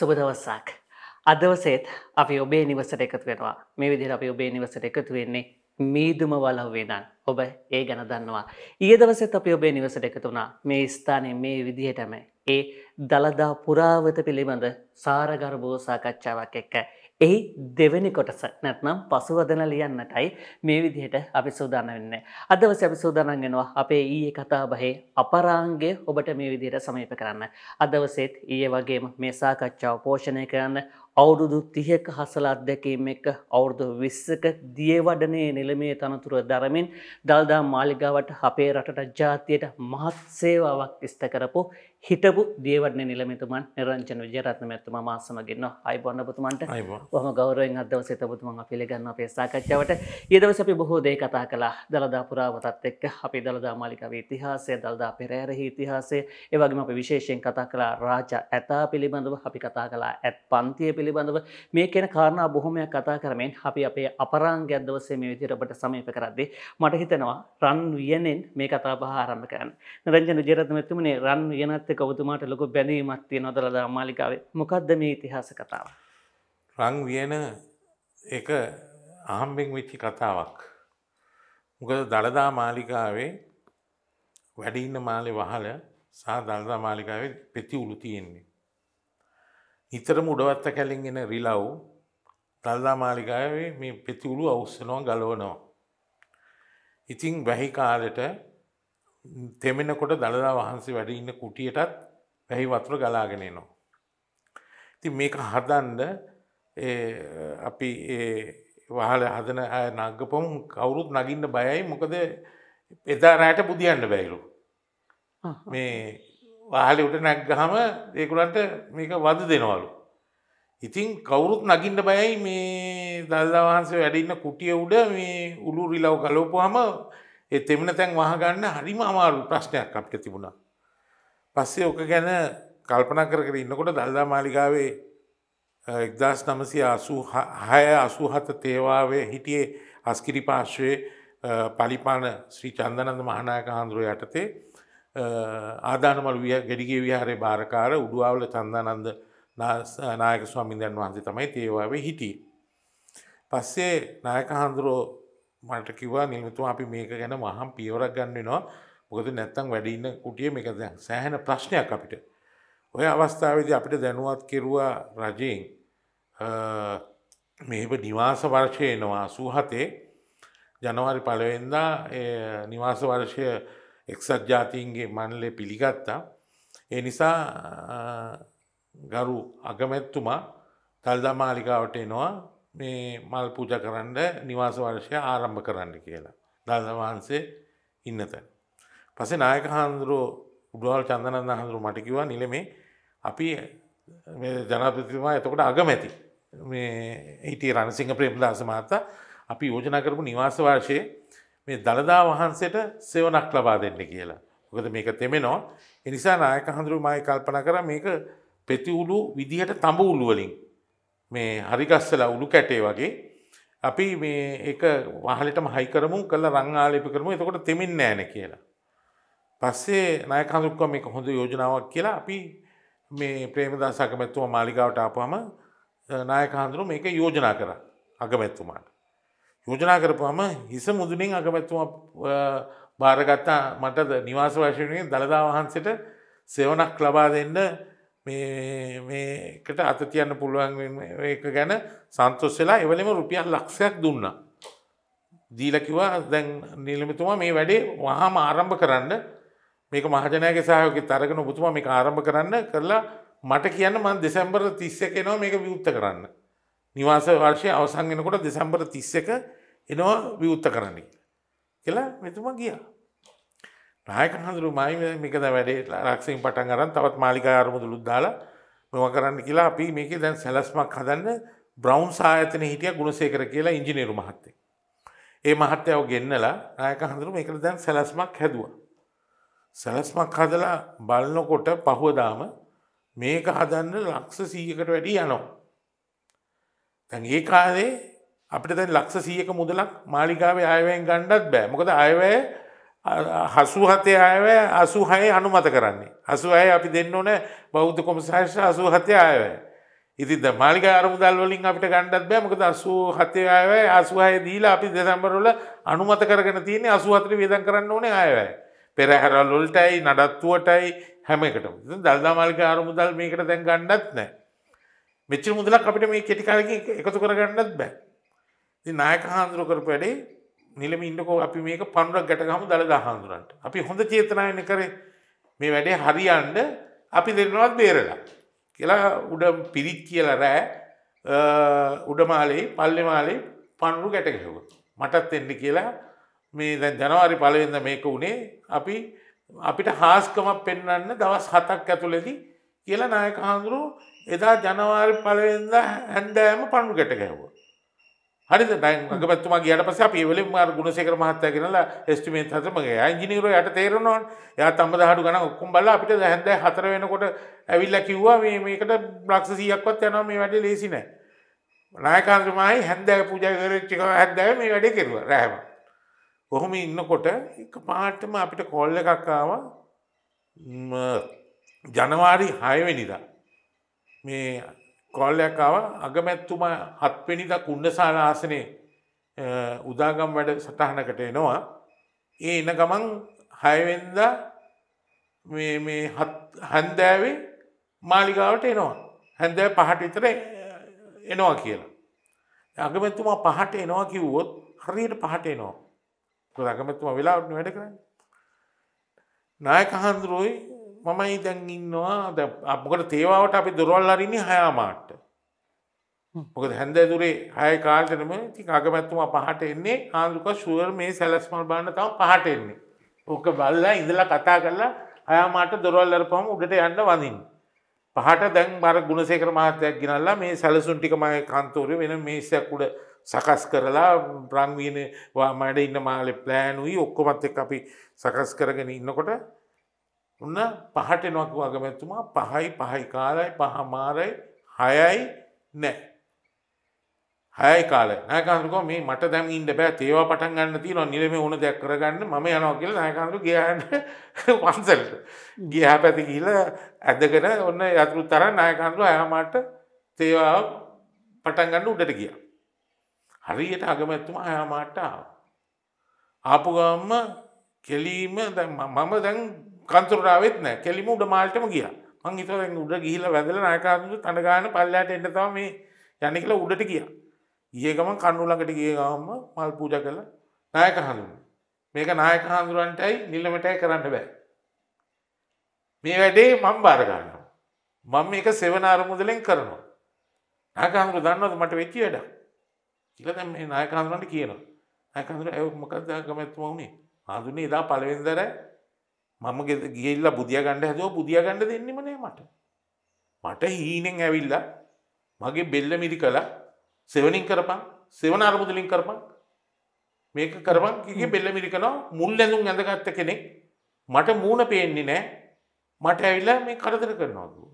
සුබ දවස්සක්. අදවසේත් අපි ඔබේ නිවසට එකතු වෙනවා මේ විදිර අපි ඔබේ නිවසට එකතු වෙන්නේ මීදුම වලහ්වේදන් ඔබ ඒ ගැන දන්නවා. ඒ දවසෙත් අපි ඔබේ නිවසට එකතුනා මේ ස්ථානය මේ විදිහටම ඒ දළදා පුරාවත පිළිබඳ සාරගර්භෝ සාකච්ඡාවක් එක්ක එහි දෙවැනි කොටස නැත්නම් පසුවදන ලියන්නටයි මේ විදිහට අපි සූදාන වෙන්න. අදවස අපි සූදානන්ගෙනවා අපේ ඊයේ කතා බහේ අපරාංගේ ඔබට මේ විදිහට සමීප කරන්න. අදවසෙත් ඊය වගේම මේ සාකච්ඡාව පෝෂණය කරන්න අවුරුදු තිහක හසල අත්දැකීම එක අවුරුදු විස්සක දියවඩනය නිලමේ තනතුර දරමින් දල්දා මාලිගාවට අපේ රටට ජාතියට මහත් සේවාවක් ස්ථ කරපු හිටපු දේවරන නිලමිතුමන් නිරංචන විජරත්න ඇත්තුම මා සමගන්න අයිබොන්නපතුමන්ට හම ගෞරයෙන් අදව සතපුතුමන් පිළිගන්න පේසාකච්චාවට ඒදවස අපි බොහෝ දේ කතා කලා දළදා පුරාවතත් එක්ක අපි දළදා මාලිකව ඉතිහාසය දල්දා පෙරෑරහි ඉතිහාසය ඒවගේම අප විශේෂයෙන් කතා කලා රාජ ඇතා පිළිබඳව අපි කතා කලා ඇත් පන්තිය පිළිබඳව මේ කෙන කාරණා බොහොමයක් කතා කරමෙන් අපි අපේ අපරාංග ඇදවසේ මේ විදිරබට සමීප කරද්දේ මට හිතනවා රන් වියනෙන් මේ කතා බහ ආරම්භ කරන්න නිරංජන ජරත්මතුමනේ රන් වියනත් පැත්තක ඔබතුමාට ලොකු බැඳීමත් තිය නොදලදා මාලිකාවේ මොකක්ද මේ ඉතිහාස කතාව. රං වියන එක අහම්බෙන් වෙච්චි කතාවක්. මොකද දළදා මාලිකාවේ වැඩඉන්න මාලෙ වහල සහ දළදා මාලිකාවේ පෙති උළු තියෙන්නේ. නිතරම උඩවත්ත කැලින්ගෙන රිලව් දළදා මාලිකාවේ මේ පෙතිවුළු අවස්සනවා ගලවනවා. ඉතිං වැහි කාලෙට තෙමෙනකොට දළදා වහන්සේ වැඩ ඉන්න කුටියටත් වැහි වතුර ගලාගෙන නවා. ති මේක හදන්ඩ අපි වහල හදන නගපොම් කවුරුත් නගින්න බයයි මොකද එදා රෑට පුදියන්න බැයිලු. මේ වාහලි උට නැක්ගහම ඒකුලන්ට මේක වද දෙනවලු. ඉතින් කවුරුත් නගින්න බයයි මේ දල්දා වහන්සේ වැඩඉන්න කුටිය උඩ මේ උළු රිලව් ගලෝපුහම ඒ තෙමන තැන් වහගන්න හරිම අමාරු ප්‍රශ්නයක් අපට තිබුණා. පස්සේ ඕක ගැන කල්පනා කර කර ඉන්නකොට දල්දා මාලිගාවේ එක්දස් නමසි හය අසුහත තේවාවේ හිටියේ අස්කිරි පාශ්වයේ පලිපාන ශ්‍රී චන්දනන්ද මහනායක හාන්දුරුව යටතේ ආධානමල් විය ගෙඩිගේ විහාරේ භාරකාර උඩුවාවල චන්දනන්ද නායක ස්වාමින්දයන් වහන්සේ තමයි තේවාවේ හිටිය. පස්සේ නායක හාන්දුරෝ මට කිවා නිල්තුම අපි මේක ගැන මහම් පියවරක් ගන්නවා මොකද නැත්තං වැඩින්න කුටිය මේක දැන් සෑහෙන ප්‍රශ්නයක් අපිට. ඔය අවස්ථාවද අපිට දැනුවත් කෙරවා රජයෙන් මෙහෙම නිවාස වර්ෂයනවා සූහතේ ජනවාරි පලවෙන්දා නිවාස වර්ෂය එක්සත් ජාතින්ගේ මන්ලේ පිළිගත්තා. ඒ නිසා ගරු අගමැත්තුමා තල්දා මාලිකාවට එනවා මේ මල් පූජ කරන්න නිවාස වර්ෂය ආරම්භ කරන්න කියලා. දස වහන්සේ ඉන්නත. පසේ නායක හාන්දුරුව උඩුවල් චන්දනන්ද හඳුරු මටිකිවා නිලමේ අපි ජනපතිතුමා එතකොට අගමැති මේ හිටිය රණසිංහ ප්‍රේම්දාස මහතා අපි යෝජනා කරපු නිවාස වර්ෂයේ මේ දළදා වහන්සේට සෙවනක් ලබා දෙන්න කියලා. මොකද මේක තෙමෙනවා. එනිසා නායක හඳුරු මයි කල්පනා කර මේක පෙතිවුළු විදිහට තඹ උළු වලින් මේ හරිගස්සල උළු කැටේ වගේ අපි මේ එක වහලටම හයිකරමු කල රංආලිපි කරම එතකොට තෙමින් නෑන කියලා. පස්සේ නයකඳුක්ව මේක හොඳ යෝජනාවක් කියලා අපි මේ ප්‍රේමදා සකමැත්තුව මාලිකාවට ආපුහම නායකහන්දුරු මේක යෝජනා කර අගමැත්තුමාට. යෝජනා කරපුහම හිස මුදුනින් අගමැත්තුම භාරගත්තා මට නිවාස වශයෙන් දළදා වහන්සට සෙවනක් ලබා දෙන්න මේකට අත තියන්න පුළුවන් එක ගැන සන්තොස් වෙලා එවලෙම රුපියල් ලක්ෂයක් දුන්නා. දීලකිවා දැන් නිලමිතුමා මේ වැඩේ වහාම ආරම්භ කරන්න මේක මහජනයගේ සහයෝක තරගෙන ඔබතුමා මේ ආරම්භ කරන්න කරලා මට කියන්න මන් දෙසැම්බර තිස්සක එනවා මේක විවෘත්ත කරන්න. නිවාස වර්ෂය අවසන් වෙනකොට දෙසම්බර තිස්සක එනවා විවෘත්ත කරන්නේ. කියලා මෙතුමා ගියා. නායක හඳුරුමයි මේකද වැඩේ රක්ෂයෙන් පටන් අරන් තවත් මාලිකා අරමුදු ලුද්දාලා මෙම කරන්න කියලා අපි මේක දැන් සැලස්මක් හදන්න බ්‍රවන්් සායතන හිටිය ගුණසේකර කියලා ඉංජිනේරු මහත්තේ. ඒ මහත්තයව ගෙන්නලා නායක හඳුරු මේකට දැන් සැලස්මක් හැදුව. සැලස්මක් හදලා බලනකොට පහුවදාම මේක හදන්න ලක්ෂ සීයකට වැඩි යනවා. තැන් ඒ කාලේ අපිට දැන් ලක්ෂ සීයක මුදලක් මාලිකාවේ අයවයෙන් ගණ්ඩත් බෑ මොකද අයවැය හසු හතය අයව අසු හය අනුමත කරන්නේ. අසු අය අපි දෙන්න ඕන බෞද්ධ කොමසාශ අසු හතය අයව. ඉතිද මාලික අරමුදල් වලින් අපිට ගණ්ඩත් බෑ මොකද අසු හතය අයව අසුහය දීලා අපි දෙසම්බරවල අනුමත කරගෙන තියෙන අසුහතර වියදන් කරන්න ඕනේ අයවයි. පෙරහැරල් වලටයි නඩත්තුවටයි හැම එකටම දල්දා මාලික අරමුදල් මේකට දැන් ගණ්ඩත් නෑ. මෙච්චර මුදලක් අපිට මේ කෙටිකාලකින් එකතු කරගන්නත් බෑ. ඉතින් නායක හාමුදුරුවෝ කරපු වැඩේ නිලම ඉන්නකෝ අපි මේක පණුරක් ගැටගහම දළදා හාමුදුරන්ට අපි හොඳ චේතනාවන කරේ මේ වැඩේ හරියන්ඩ අපි දෙන්නවත් බේරලා කියලා උඩ පිරිත් කියල රෑ උඩමාලේ පල්ලෙ මාලේ පණුරු ගැටගහව මටත් එන්න කියලා මේ දැ ජනවාරි පලවෙද මේක වුණේ අපි අපිට හාස්කමක් පෙන්වන්න දවස් හතක් ඇතුලෙදී කියලා නායක හාමුදුරු එදා ජනවාරි පලවෙද හැන්ඩෑම පණු ගැටගැහවා හරි ගපත්තුමා ගට පස පිවල මා ගුණසේකර මහත්ත කරලා ස්ටිමේ හතමගේ ඉජිනිකර යට තේරනවන් ය තම්බ හඩු ගන ඔක්කුම් බල්ල අපිට හැද හතර වෙනකොට ඇවිල්ල කිව්වා මේකට බ්ලක්ෂසියක්වත් යන මේ වැඩ ලේසිනෑ. නායකාන්ත්‍රමයි හැන්දෑ පූජකරච්චික හැදෑ මේ වැඩ කෙරුව රෑම. කොහොම ඉන්නකොට එක පාටම අපිට කොල්ල එකක්කාව ජනවාරි හයවෙනිදා. මේ කොල්ලයක්කාව අගමැත්තුමා හත්පෙනිද කුණ්ඩසාල ආසනය උදාගම් වැඩ සටහනකට එනවා. ඒ එන ගමන් හයවෙන්ද මේ හන්දෑවේ මාලිගාවට එනවා. හැන්දෑ පහට විතර එනවා කියලා. අගමැත්තුමා පහට එනවා කිව්වොත් හරියට පහට එනවා. අගමැත්තුමා වෙලාට වැඩ කරන්න. නායක හාන්දුරුවයි මමයි දැන් ඉන්නවා ද මොකට තේවාවට අපි දුරවල් අරින්නේ හයාමාට්ට මොකද හැඳ දුරේ හය කාල්ටනම ති අගමැත්තුම පහට එන්නේ ආන්දුක ශුවර් මේ සැලස්මල් බන්න තම පහට එන්නේ ඕක බල්ලා ඉඳලා කතා කරලා හයාමාට දොරල්ලර පහම උඩට යන්න වඳින් පහට දැන් බර ගුණසේකර මහත්තයක් ගෙනල්ලා මේ සැලසුන් ටිකමය කන්තෝරය වෙන මේසයක් උඩ සකස් කරලා ප්‍රංවීනවාමට ඉන්න මාලෙ ප්ලෑනුයි ඔක්කොමත් එක් අපි සකස් කරගෙන ඉන්නකොට උන්න පහට නොකු අගමැතුමා පහයි පහයි කාලයි පහමාරයි හයයි නෑ. හයයි කාල නෑකාරක මේ මට දැම් ඉන්ට බෑ තේවා පටන් ගන්න තියන නිලම ඕන දෙයක් කරගන්න ම යනවා කියල නෑකාරු ගයන්න වන්සල්ට ගියහ පැති කියල ඇදගෙන ඔන්න යතුරු තර නායකාන්තු අයමාට තේවා පටන් ගන්න උඩට ගිය. හරියට අගමැත්තුම අයමාට ආපු ගම්ම කෙලීම මම දැන් කන්තුරාවෙත් නෑ කෙලිම උඩ මාල්ටම ගිය මං හිතර උඩ ගිහිල වැදල නායකාරතු තනගාන පල්ලට එන්නතව මේ යන කියලා උඩට කිය ඒගම කණ්ඩුලකට ගිය ගහම්ම මල් පූජ කළ නායක හඳුන් මේක නායක හාමුදුරුවන්ටයි නිල්ලමටයි කරන්න බෑ මේ වැඩේ මං බාරගන්න මං මේක සෙවන අරමුදලෙන් කරනවා නාකාහමුරු දන්නවද මට වෙච්චි වැඩ කියලද මේ නායකහඳුරන්ට කියනවා ඇකඳුර ඇවමකක්ද ගමැත්තුම වුණේ හඳුනේ දා පලවෙන්දරෑ මම ගිල්ලා බුදිය ගණඩ හැතුව බුදිය ගණඩ දෙන්නෙමනේ මට මට හීනෙන් ඇවිල්ල මගේ බෙල්ල මිරි කලා සෙවනින් කරපන් සෙවන අරමුදලින් කරපන් මේක කරපන් කිය බෙල්ල මිරි කනවා මුල් ඇඳුම් ඇඳගත්ත කෙනෙක් මට මූුණ පේන්නේ නෑ මට ඇවිල්ලා මේ කරදර කරනවාදුව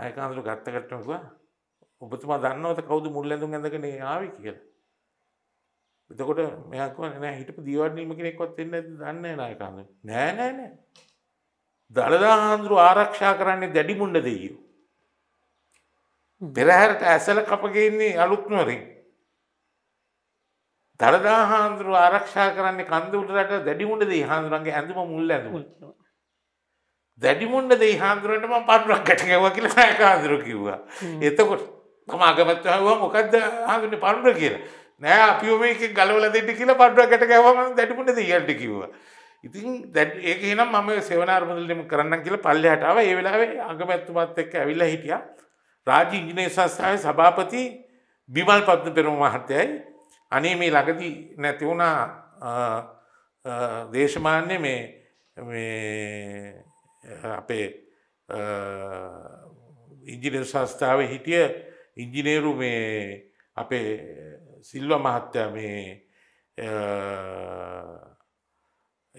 ආයකාන්දුරු ගත්තකටනකවා ඔබතුමා දන්නවත කවුද මුල් ඇඳුම් ඇඳගෙන ආවි කියලා එතකොට මෙයක්ව නෑ හිටපු දීවන්නීම කෙනෙක්වත් එන්න ඇති දන්න නායකන්න නෑනෑනෑ දළදා හාන්දුරු ආරක්ෂා කරන්නේ දැඩිමුන්න දෙයෝ. පෙරහැරට ඇසල කපගන්නේ අලුත්නුවරින්. දළදා හාන්දුරු ආරක්ෂා කරන්නේ කන්දුටරට දැඩිමුට දේ හාන්දුරන්ගේ ඇඳම මුල් ඇඳ. දැඩිමුන්ට දෙේ හාන්දුරුවටම පටුරක් ගැටකව කියලා සෑකාන්දුර කිව්වා. එතකොට තම අගමත්ව හවා මොකක්ද හාදුන පණුර කියලා නෑ අපිෝ මේක ගලවල දෙට කියලා පඩ්ුවකට ගැවම දැටිපුට දීගල්ටි කිව්වා. ඉතින් දැට් ඒක නම් ම සෙවනාර්මුදලිම කරන්න කියල පල්ලහටාව ඒ වෙලාවේ අගමැත්තුමත් එක්ක ඇවිල්ල හිටිය රාජ ඉංජිනේ සංස්ථාව සභාපති බිමල් පත්න පෙරුම මහත්තයයි අනේ මේ ලඟති නැතිවුණා දේශමාන්‍ය මේ අපේ ඉංජිනර් සංස්ථාව හිටිය ඉංජිනේරු මේ අපේ සිල්ව මහත්තය මේ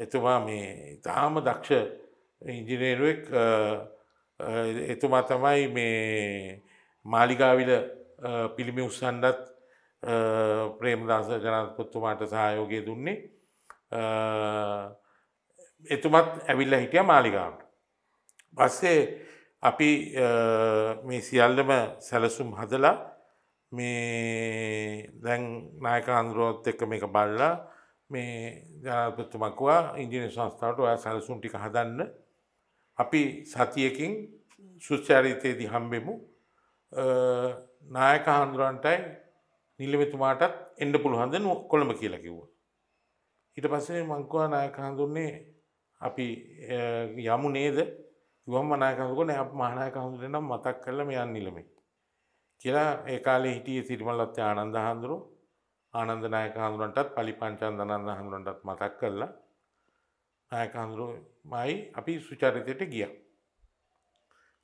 එතුමා මේ තාම දක්ෂ ඉංජිනේරුවෙක් එතුමා තමයි මේ මාලිගාවිල පිළිමි උස්සන්ඩත් ප්‍රේමදාස ජනාතපොත්තුමාට සහයෝගය දුන්නේ එතුමත් ඇවිල්ල හිටිය මාලිගාවට. පස්සේ අපි මේ සියල්ලම සැලසුම් හදලා මේ දැන් නායකාන්දුරුවත් එක්ක මේක බල්ලා මේ ජනපතුමක්වා ඉන්දින සංස්ථාවට ඔය සැලසුම් ටික හදන්න අපි සතියකින් සුච්චාරිතයේදී හම්බෙමු නායක හාන්දුරන්ටයි නිල්ලමතුමාටත් එන්ඩ පුළුහන්ද කොළඹ කියලා කිව්වා. ඊට පස්සේ මංකවා නායක හඳුන්නේ අපි යමු නේද ගුවම් මනායකඳුකො නැ අප මහනායක හඳුරනම් මතක් කරලම යන් නිලමේ කියලා ඒ කාලේ හිටියේ සිරිමල්ලත් ආනන්ද හඳුරු ආනන්ද නායක හඳුරන්ටත් පලි පංචන්ද ආනන්ද හඳුරන්ටත් මතක් කළා නායක හඳුරුමයි අපි සුචරිතයට ගියා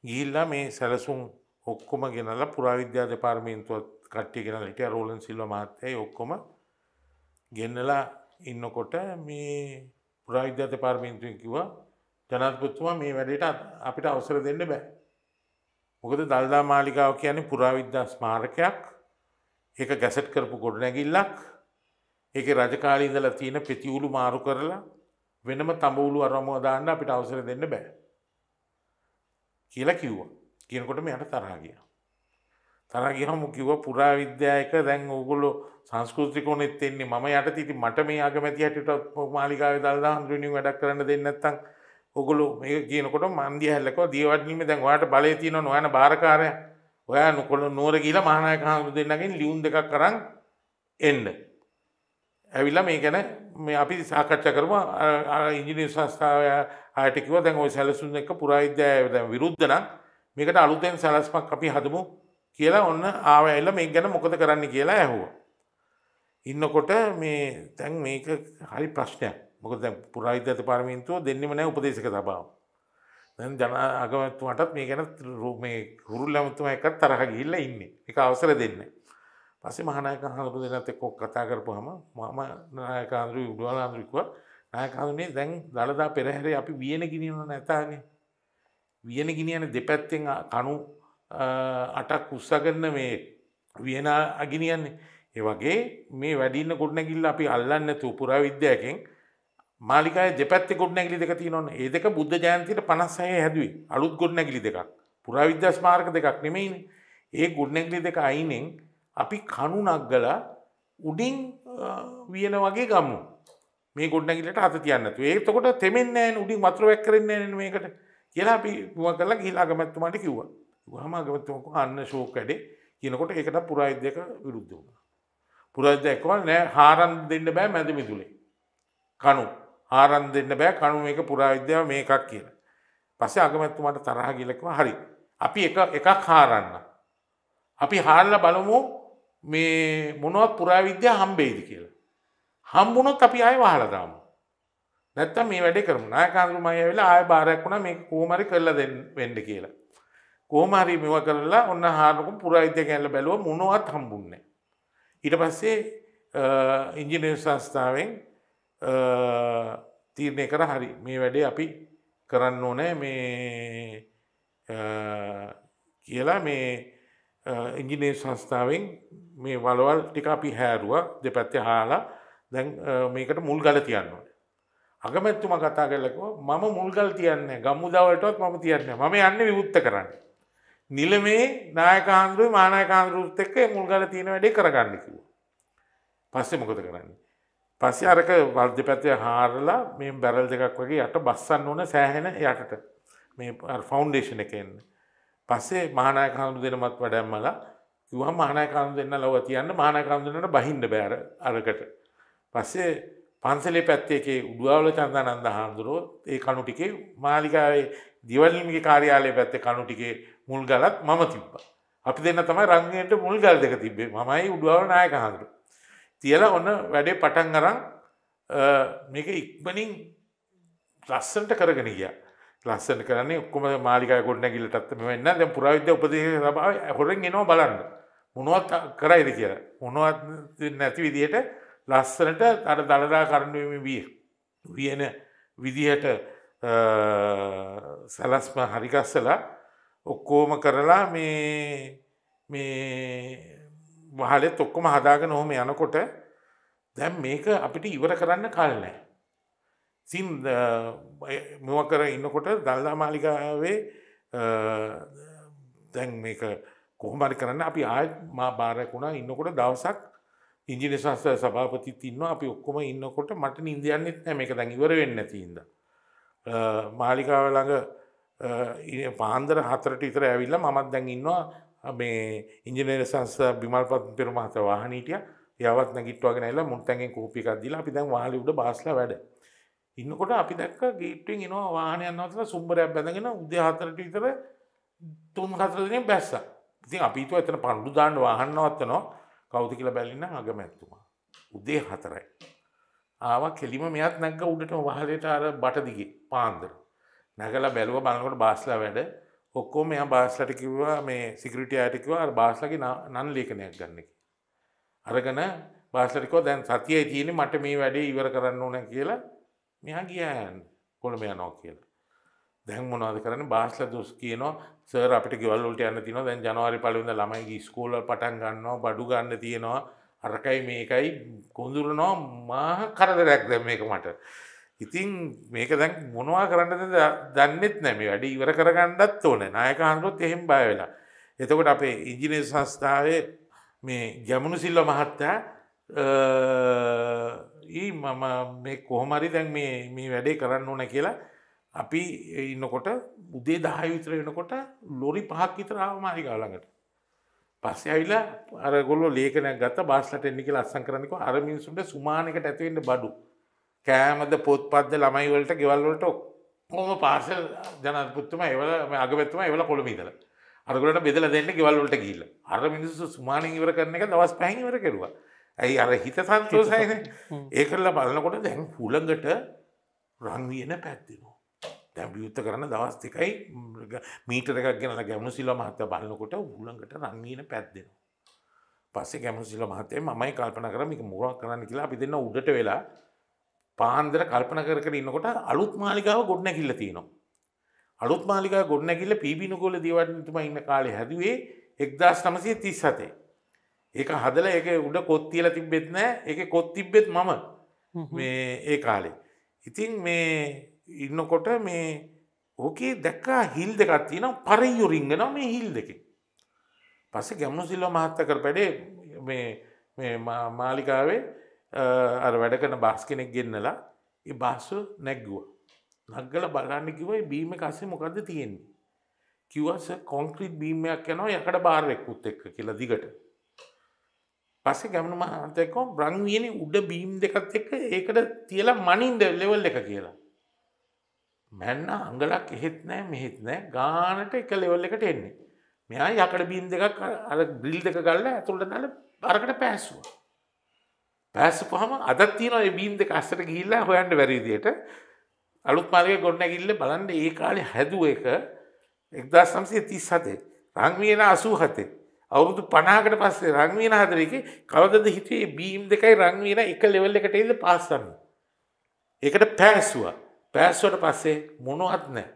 ගිහිල්ලා මේ සැලසුම් ඔක්කොම ගෙනලා පුරාවිද්‍යා දෙපාර්තමේන්තුවත් කට්ටිය ගෙනලා හිටියා රෝලන් සිල්වා මහත්තයයි ඔක්කොම ගෙන්නලා ඉන්නකොට මේ පුරාවිද්‍යා දෙපාර්තමේන්තුවෙන් කිව්වා ජනාධිපතිතුමා මේ වැඩේට අපිට අවසර දෙන්න බෑ මොකද දල්දා මාලිකාව කියන්නේ පුරාවිද්‍යා ස්මාරකයක් ඒක ගැසට් කරපු ගොඩනැගිල්ලක් ඒක රජකාලීඉඳල තියෙන පෙතිවුලු මාරු කරලා වෙනම තඹවුලු අරමෝදාන්න අපිට අවසර දෙන්න බෑ. කියලා කිව්ව කියනකොට මෙයට තරාගිය. තරගහම කිව පුරාවිද්‍යායක දැන් ඕගොලො සංස්කෘතිකෝනෙත් එෙන්නේ ම යට ඉති මට මේ ආගමැති ඇයට මාලිකාව දල්දාහන්දුරනිින් වැඩක් කරන්න දෙන්නත්තන් ඔගොලු මේ කියනකොට මන්දිය හැල්ලකෝ දියවඩනීම දැන් ඔයාට බලය තියෙන නොයන භාරකාරය ඔයා නොකොළ නුවර කියලා මහනායක හඳු දෙන්නගෙන් ලියුම් දෙකක් කරන් එන්න. ඇවිල්ලා මේ ගැන මේ අපි සාකච්ඡා කරම ඉංජිනීර් සංස්ථාව ආයට කිව්වා දැන් ওই සැලසුම් එක පුරාවිද්‍යාව දැන් විරුද්ධ නම් මේකට අලුතෙන් සැලැස්මක් අපි හදමු කියලා ඔන්න ආව ඇවිල්ලා මේක ගැන මොකද කරන්න කියලා ඇහුවා. ඉන්නකොට මේ දැන් මේක හරි ප්‍රශ්නයක්. මොකද පුරාවිද්‍ය අධිපාර්තමේන්තුව දෙන්නෙම නැහැ උපදේශක සභාව. දැන් ජන අගමැතිතුමාටත් මේ ගැන මේ කුරුල්ල ඇමතුමා එක්ක තරහ ගිහිල්ලා ඉන්නේ. ඒක අවසර දෙන්න. පස්සේ මහානායක හඳුරු දෙනත් එක්ක කතා කරපුවාම මම නායක හඳුරු උඩවල හඳුරු කිව්වා නායක හඳුනේ දැන් දළදා පෙරහැරේ අපි වියන ගිනිනව නැතානේ. වියන ගිනියන දෙපැත්තෙන් කණු අටක් උස්සගන්න මේ වියන අගිනියන්නේ. ඒ වගේ මේ වැඩින්න ගොඩනැගිල්ල අපි අල්ලන්නේ නැතුව පුරාවිද්‍යාවකින් මාලිකාය දෙපැත්ති ගොඩනැගිලි දෙක තියෙනවන්න ඒ දෙක බුද්ධ ජයන්තයට පනස්සය හැදුවේ අලුත් ගොඩනැගිලි දෙකක් පුරාවිද්‍යස් මාර්ක දෙකක් නෙමෙයින ඒ ගොඩනැගිලි දෙක අයිනෙන් අපි කණු නක්ගල උඩින් වියන වගේ ගම්මු මේ ගොඩනැගිලට අත තියන්නතු ඒතකොට තෙමෙන්නෑ උඩින් වතුර වැක් කරන්න මේකට කියලා අපි පුුව කරලා හිලාගමැත්තුමට කිව්ව හම අගමත්තුමක අන්න ශෝකඩේ කියනකොට ඒකට පුරායිද්‍යක විරුද්ධ වුණ පුරාධ්‍යයක්වල් නෑ හාරන් දෙන්න බෑ මැදමිතුලේ කනු ආරන් දෙන්න බෑ කණු මේක පුරාවිද්‍යාව මේකක් කියලා. පස්සේ අගමැතිතුමාට තරහ ගිහලා කිව්වා හරි. අපි එක එකක් හාරන්න. අපි හාරලා බලමු මේ මොනවත් පුරාවිද්‍යාව හම්බෙයිද කියලා. හම්බුනොත් අපි ආයෙ වහලා දාමු. නැත්තම් මේ වැඩේ කරමු. නායකාඳුමයි ඇවිල්ලා ආයෙ බාරයක් වුණා මේක කොහොම හරි කරලා දෙන්න වෙන්න කියලා. කොහොම හරි මෙව කරලා ඔන්න හාරනකො පුරාවිද්‍යාව ගැනලා බැලුවා මොනවත් හම්බුන්නේ නැහැ. ඊට පස්සේ ඉංජිනේරු සංස්ථාවෙන් තීරණය කර හරි මේ වැඩේ අපි කරන්න ඕනෑ මේ කියලා මේ ඉංජිනේ සංස්ථාවෙන් මේ වලවල් ටික අපි හැරුව දෙපැත්ත හාලා දැන් මේකට මුල් ගල තියන්නවා. අගමැත්තුම කතා කරලකෝ මම මුල්ගල් තියන්න ගම්මුදවලටත් මම තියන්න මම යන්න විවෘත්ත කරන්න. නිලමේ නායකාන්දුරුව මානයකාන්දුරුත් එක්ක මුල්ගල තියෙන වැඩේ කරගන්නකිව. පස්සෙ මොකද කරන්නේ. පස්සේ අරක වර්ධ පැත්තය හාරලා මේ බැරල් දෙකක් වගේ යට බස්සන්න ඕන සෑහෙන යටට මේ ෆෞන්ඩේෂන එක එන්න. පස්සේ මහනාය කහඳු දෙනමත් වඩැම්මලා කිව්වා මහනාය කහඳු දෙන්න ලව තියන්න මහනාය කහඳු දෙන්නට බහින්න බෑර අරකට. පස්සේ පන්සලේ පැත්තේ එකේ උඩුවවල චන්දානන්ද හාමුදුරුවෝ ඒ කණු ටිකේ මාලිකාවේ දිවලින්ගේ කාර්යාලය පැත්තේ කණු ටිකේ මුල් ගලත් මම තිබ්බා. අපි දෙන්න තමයි රංගනයට මුල් ගල් දෙක තිබ්බේ. මමයි උඩුවවල නායක හාමුදුරුවෝ. තියල ඔන්න වැඩේ පටන් අරන් මේක ඉක්මනින් ලස්සන්ට කරගෙන ගිය ලස්සන කරන ඔක්කම මාලික ගොඩ ගිලටත් මෙන්න දැ පුරාවිද්‍ය උපදේ සබාව හොරෙන් එනවා බලන්න මොනුවත් කරයිද කියර මොනුවත් නැති විදියට ලස්සනට අර දළදා කරනුවම විය වියන විදිහට සැලස්ම හරිකස්සලා ඔක්කෝම කරලා මේ වහලෙත් ඔක්කොම හදාගෙන හොම යනකොට දැම් මේක අපිට ඉවර කරන්න කල්නෑ. සින් මෙව කර ඉන්නකොට දල්දා මාලිකාවේ දැන් මේක කොහොමරි කරන්න අපි ආයත් මා භාරකුණා ඉන්නකොට දවසක් ඉංජිනි සංස්ථ සභාපති තින්න අපි ඔක්කොම ඉන්නකොට මට ඉන්දියන්නෙත් නෑ මේක දැන් ඉවර වෙන්න තිීන්ද. මාලිකාව ළඟ පාන්දර හතරට ඉතර ඇවිල්ල මමත් දැන් ඉන්නවා මේ ඉංජිනේර සංස්ථ බිමල්පත් පෙර මහත වාහනීටිය යවත් නැගිටවාගෙන ඇල්ලා මුත්තැගෙන් කෝපිකක් දීලා අපි දැන් වාහලි උඩ බාස්ලා වැඩ ඉන්නකොට අපි දැක්ක ගේට්ටුවෙන් එනවා වාහනයන් අතර සුම්බරයක් බැඳගෙන උදේ හතරට විතර තුන් හතර දෙනෙන් බැස්සා ඉතින් අපිතු ඇතන පණ්ඩු දාන්න වාහන්නවත්තනවා කවුද කියලා බැලින්න අගමැත්තුමා උදේ හතරයි ආව කෙලිම මෙයත් නැග්ග උඩට වහලට අර බටදිගේ පාන්දර නැගලා බැලුව බලකොට බාස්ලා වැඩ ඔක්කෝ මෙයා බාස්ලට කිව්වා මේ සිකරට අයටකිවා බාස්ලගේ නන් ලේකනයක් ගන්න අරගන බාස්ලටිකෝ දැන් සතියයි තියෙන මට මේ වැඩේ ඉවර කරන්න ඕන කියලා මෙයා ගියන් කොළඹ යනෝ කියලා දැන් මොනාද කරන බාස්ල දොස් කියනවා සර් අපිට ගෙවල්ලට යන්න තින දැන් ජනවාරි පලවෙද ළමයි ස්කෝල පටන් ගන්නවා බඩු ගන්න තියෙනවා අරකයි මේකයි කොඳුරනවා මහ කරදරයක් දැම් මේක මට ඉතින් මේක දැන් මොනවා කරන්නද දන්නෙත් නැම වැඩ ඉවර කරගණ්ඩත් ඕන නායකාන්ුවත් එහෙම බය වෙලා. එතකොට අපේ ඉංජිනේ සංස්ථාවේ මේ ගැමුණු සිල්ල මහත්තා ඒ මම මේ කොහොමරි දැන් මේ වැඩේ කරන්න ඕන කියලා අපි ඉන්නකොට උදේ දහය විතර වෙනකොට ලොරි පහක් විතරාව මාරිකාලඟට. පස්සේ ඇවිලා අරගොල්ලො ලේකනයක් ගත්ත බාස්ලට එන්නෙ කියලා අස්සං කරන්නක අරමිනිසුන්ට සුමානකට ඇතිවෙන්න බඩු. කෑමද පොත්පත්ද ළමයි වලට ගෙවල්වලට හොම පාසල් ජනපුත්තුම ඒවල අගපැත්තුම ඒවල කොළමිදල අරගලට බෙදල දෙන්න ගෙවල්වලට ගිල්ල අර මිනිස්සු සුමාන ඉවර කරන එක දවස් පැහිවර කෙරවා ඇයි අර හිත සන්තෝසයින ඒ කරලා බලන්නකොට දැන් පුළඟට රංවියන පැත්තිනවා දැබියුත්ත කරන දවස් දෙකයි මීටරකක් ගෙනල ගැමු සිල මහත බලන්නකොට උලඟට රංගීන පැත්දෙනවා. පස්සේ ගැමු සිල මහතේ මයි කල්පන කරමික මුරක් කරන්න කියලා අපි දෙන්න උඩට වෙලා පාන්දර කල්පන කර ඉන්නකොට අලුත් මාලිකාව ගොඩනැකිල්ල තියෙනවා. අලුත් මාලිකා ගොඩනැකිල්ල පිබිනකොල දවටතුම ඉන්න කාලේ හැදුවේ එක්දස් නමසය තිස් සතේ. ඒක හදල එක උඩ කොත්තියල තිබ්බෙත් නෑ එක කොත් තිබ්බෙත් මම මේ ඒ කාලේ. ඉතින් මේ ඉන්නකොට මේ ඕකේ දැක්කා හිල් දෙකක් තියෙන පරයු රිංගන මේ හිල් දෙක. පස්සේ ගැමුණු සිල්ල මහත්තකර පැඩේ මාලිකාවේ අර වැඩ කන බාස් කෙනෙක් ගෙන්නලා ඒ බාස්ස නැග්ගුව. නග්ගල බලන්න කිවයි බීම කස්සේ මොකක්ද තියෙන්නේ. කිවස කොන්ක්‍රීට් බීමයක් යනවා යකට බාරෙක්කුත් එක්ක කියලා දිගට. පස්සේ ගැමන මහන්තකෝ බ්‍රංවියන උඩ බීම් දෙකත් එක්ක ඒකට තියලා මනින්ද ලෙවල් එක කියලා. මැන්න අඟලක් එහෙත් නෑ මෙහෙත් නෑ ගානට එක ලෙවල් එකට එන්නේ. මෙයා යකට බීම් දෙකක් අර බිල් දෙක ගල්ල ඇතුළට නල බරකට පැස්සුවා. පැස්සපුහම අදත් තියෙනවා මේ බීම් දෙක අස්සට ගිහිල්ලා හොයන්න බැරි විදියට අලුත් මාර්ගයේ ගොඩනැගිල්ල බලන්න ඒ කාලේ හැදුව එක 1937 රංගවේන 87 අවුරුදු 50කට පස්සේ රංගවේන හදන එකේ කවදද හිතුවේ බීම් දෙකයි රංගවේන එක ලෙවල් එකට එන්න පාස් කරන්න. ඒකට පෑසුවා. පෑස්සුවට පස්සේ මොනවත් නැහැ.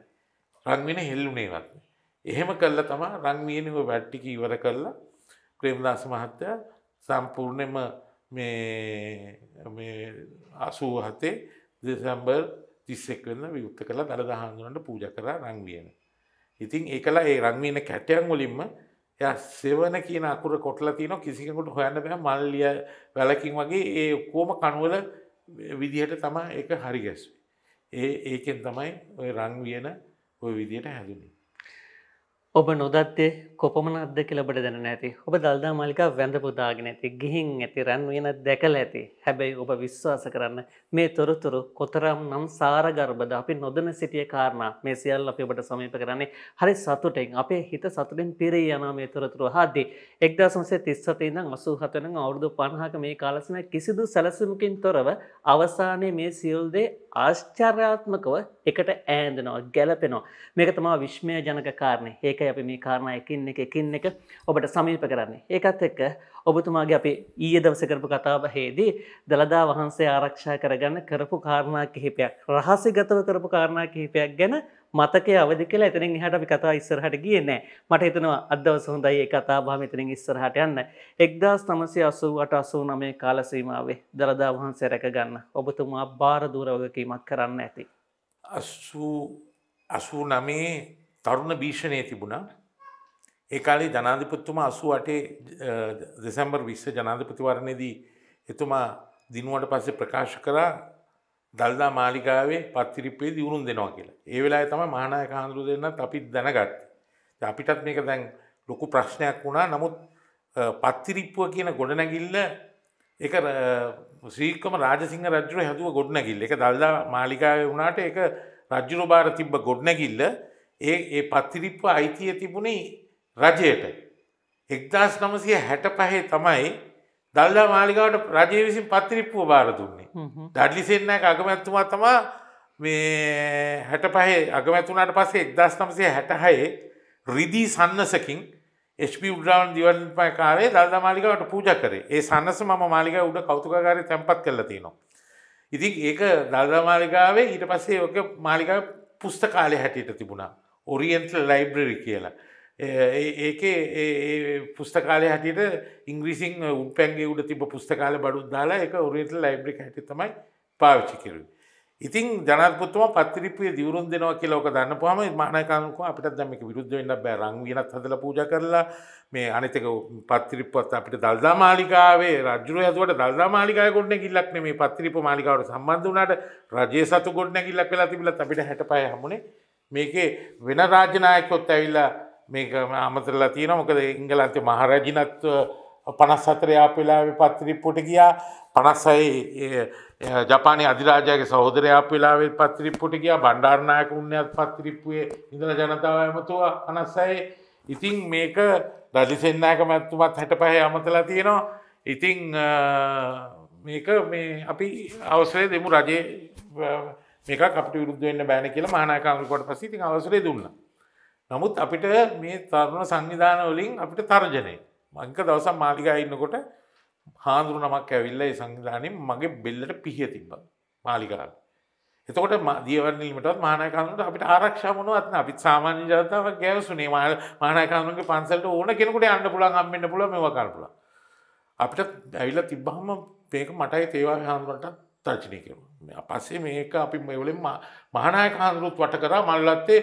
රංගවේන හෙල්ලුනේවත්. එහෙම කළා තමයි රංගවේනව වැට්ටික ඉවර කළා ප්‍රේමදාස මහත්තයා සම්පූර්ණයෙන්ම මේ අසූ හතේ දෙසම්බර් තිස්සෙක් වන්න වියුත්ත කළ දළදහන්දුරන්ට පූජ කර රංවියන. ඉතින් ඒකලා ඒ රංවීන කැටයන් වලින්ම ය සෙවන කියන අකුර කොටලා තියන කිසිකට හොයන්න බෑ මල්ලිය වැලකින් වගේ ඒ කෝම කනුවල විදිහට තමා එක හරි ගැස්වේ. ඒ ඒකෙන් තමයි ඔය රංවියන ඔය විදියට හැදුණේ. ඔබ නොදත්තේ කොපමනක්ද කියලබට දැන ඇති ඔබ දල්දා මල්කා වැඳපුදාගෙන ඇති ගිහින් ඇති රැන් වෙන දැකල ඇති හැබැයි ඔබ විශ්වාස කරන්න මේ තොරතුරු කොතරම් නම් සාරගර්බද අපි නොදන සිටිය කාරණ මේ සියල් අපි ඔබට සමීප කරන්නේ හරි සතුටෙන් අපේ හිත සතුටින් පිරී යන මේ තොරතුරු හද්දී එක්දසමසේ තිස්සතේදම් අසූ හතන අවුරුදු පණහාක මේ කාලසන කිසිදු සැලසුමකින් තොරව අවසානයේ මේ සියල්දේ ආශ්චර්යාත්මකව එකට ඇන්දනවා ගැලපෙනවා මේක තමා විශ්මය ජනක කාරණය ඒක අපි මේ කාරණ එකින්න එක එකින් එක ඔබට සමීප කරන්නේ. ඒකත් එක්ක ඔබතුමාගේ අපි ඊය දවස කරපු කතාව හේදී දළදා වහන්සේ ආරක්ෂා කරගන්න කරපු කාරණා කිහිපයක් රහසිගතව කරපු කාරණා කිහිපයක් ගැන මතකය අවදි කියලා එතනින් එහාට අපි කතා ඉස්සරහට ගියේ නෑ. මට හිතෙනවා අද දවස් හොඳයි ඒ කතා බහ මෙතනින් ඉස්සරහට යන්න. 1988 89 කාල සීමාවේ දළදා වහන්සේ රැකගන්න ඔබතුමා බාර දූර වගකීමක් කරන්න ඇති. 89 තරුණ භීෂණයේ තිබුණා. ඒකාලේ ජනාධිපත්තුමා අසු අටේ දෙසැම්බර් විශ්ව ජනාධපතිවරණයේදී එතුමා දිනුවට පස්සේ ප්‍රකාශ කරා දල්දා මාලිකාවේ පත්තිරිපේ දියුණුම් දෙනවා කියලා ඒ වෙලා තම මහනාය කාන්දුරු දෙන්නත් අපිත් දැනගත් අපිටත් මේක දැන් ලොකු ප්‍රශ්නයක් වුණා නමුත් පත්තිරිප්පුව කියන ගොඩනැගිල්ල එක ශ්‍රීකම රාජසිංහ රජුර හැතුව ගොඩනැකිල්ල එක දල්දා මාලිකාවේ වුණාට එක රජ්ජුර භාර තිබ්බ ගොඩනැකිල්ල ඒ ඒ පත්තිරිප්ප අයිතිය තිබුණේ රජයට. එක්දස් නමසය හැට පහේ තමයි දල්ලා මාලිකාවට රජය විසින් පත්තිරිප්පුුව බාර දුන්නේ. දඩ්ලිසෙන්න අගමැත්තුමා තමා මේ හැට පහේ අගමැතුනාට පස්සේ එක්දස් නමසය හැටහයේ රිදී සන්නසකින් එප උඩාවන් දිවන් පකාරේ දල්ද මාලිකාවට පූජ කරේ ඒ සන්නස ම මාලික උඩ කෞතුකාරය තැන්පත් කරලතිනවා. ඉතින් ඒක දල්දා මාලිකාවේ ඊට පස්සේ ඔක මාලිකා පුස්ත කාලය හැටියට තිබුණා ඔරියන්ටල් ලයිබ්‍රරි කියලා. ඒක පුස්තකාලය හැටියට ඉංග්‍රීසින් උපැන්ගේ උඩ තිබ පුස්තකාල බඩුත් දාලා එක ඔරියටල් ලයිබ්‍රික හැටි තමයි පාවිච්චි කරු. ඉතින් ජනපපුත්තුම පත්තිරිපය දියවරුන් දෙනවා කියලෝක දන්න පහම මානකංක අපිට දැමක විරුද්ධ වෙන්න බෑ රංවීනත් හදල පූජ කරලා මේ අනතක පත්තිරිපත් අපිට දල්දා මාලිකාවේ රජුර ඇතුවට දල්දා මාලිකා ගොඩන කිල්ලක් මේ පත්තිරිප මාලිකාවට සම්බන්ධ වනාට රජය සතු ගොඩන කිල්ලක් වෙලා තිබිලත් අපිට හැට පය හමුණේ මේකේ වෙන රාජනායකොත් ඇවිල්ලා මේක අමතරලා තියෙන මොකද ඉංගලන්ති මහරජිනත් පනස් සතරයාපවෙලා පත්තිරි පොට ගියා පනස්සයි ජපාන අධිරාජයගේ සහෝදරයාප වෙලාවේ පත්තිරි පොට ගියා බණ්ඩාරණයක උන්නත් පත්තිරිප්පුේ ඉඳල ජනතාව ඇමතුව අනස්සයි ඉතිං මේක රජිසෙන්න්නෑක මැත්තුමත් හැට පහේ අමතලා තියෙනවා ඉතිං මේක මේ අපි අවසරය දෙමු රජේ මේක අපට විරුද්ධවෙන්න බෑන කියලා මහනාකාමකොට පසිතින් අවසරය දුන්නා නමුත් අපිට මේ තරුණ සංවිධාන වලින් අපිට තර්ජනය මංක දවස මාලිකා ඉන්නකොට හාදුරු නමක් ඇවිල්ල සංවිධානයෙන් මගේ බෙල්ලට පිහිය තිබ්බ මාලිකාර. එතකොට දියවරනිල්මටත් මානකාරනට අපිට ආරක්ෂමනුව අත්න අපිත් සාමාන්‍ය ජාතාව ගැවසුනේ මානකාරනක පන්සල්ට ඕන කෙනෙකුට අන්න පුලන් අම්මෙන්න්න පුල මෙව කරපුල. අපිට ඇවිල්ල තිබ්බහම මේක මටයි තේවා හාමුරටත් තර්ජනය කරම. පස්සේ මේක අපි මෙවලින් මහනායකාන්දුරුත් වට කරා මල්ලත්තේ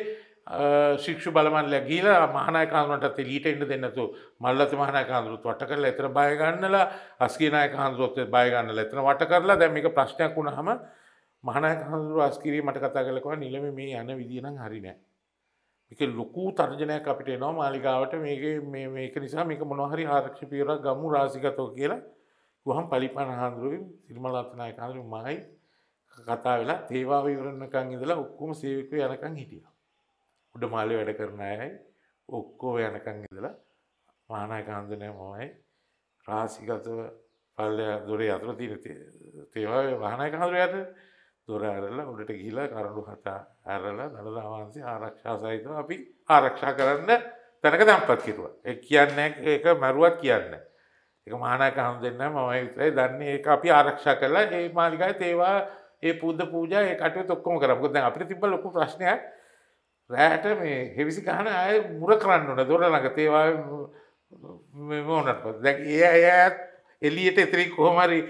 ශික්ෂු බලමන්ලයක් ගීලා මහනායකාන්දුවටත් ලීට එන්න දෙන්නතු මල්ලත මහනායකාන්දුරුත් වට කරලා එතන බයගන්නලා අස්කීනායකාන්දුරුවොත් බයගන්නලා එතන වට කරලා දැන් මේක ප්‍රශ්නයක් වුණාම මහනායකාන්දුරුව අස්කිරී මට කතා කළකවා නිලම මේ යන විදිය නම් හරි නෑ. මේක ලොකු තර්ජනයක් අපිට එනවා මාලිගාවට මේ මේක නිසා මේක මොනහරි ආරක්ෂිපියරක් ගමු රාසිගතෝ කියලා ගහම් පලිපන හාන්දුරුවින් සිරිමලාත්නායකාන්දුරු මහයි කතා වෙලා තේවා විවරණකං ඉඳලා ඔක්කොම සේවකව යනකං හිටියා. උඩ මාලි වැඩ කරන අයයි ඔක්කෝ යනකං ඉදලා මහනායකාන්දනය මොමයි රාසිගතව පල්ල දොරේ අතුර තිීන තේවා වහනායකාන්දරයට දොර ඇරලා උඩට ගිහිලා කරඩු හතා ඇරලා දළදාවන්සේ ආරක්ෂා සහිතව අපි ආරක්ෂා කරන්න තැනක දම්පත් කිරුව. එ කියන්න ඒක මැරුවත් කියන්න. එක මානක හම් දෙන්න මම විතරයි දන්නේ ඒ අපි ආරක්ෂා කරලා ඒ මාලිකයි තේවා ඒ පුද්ධ පූජ ඒ කටය තොක්කොම කරපුද අපිට තිබ ලොකු ප්‍රශ්නයක් රෑට මේ හෙවිසි කහන අය මුර කරන්න ඕන දොර ළඟ තේවා ඕනට පත් දැ ඒ අයත් එලියට එතරි කොහමරි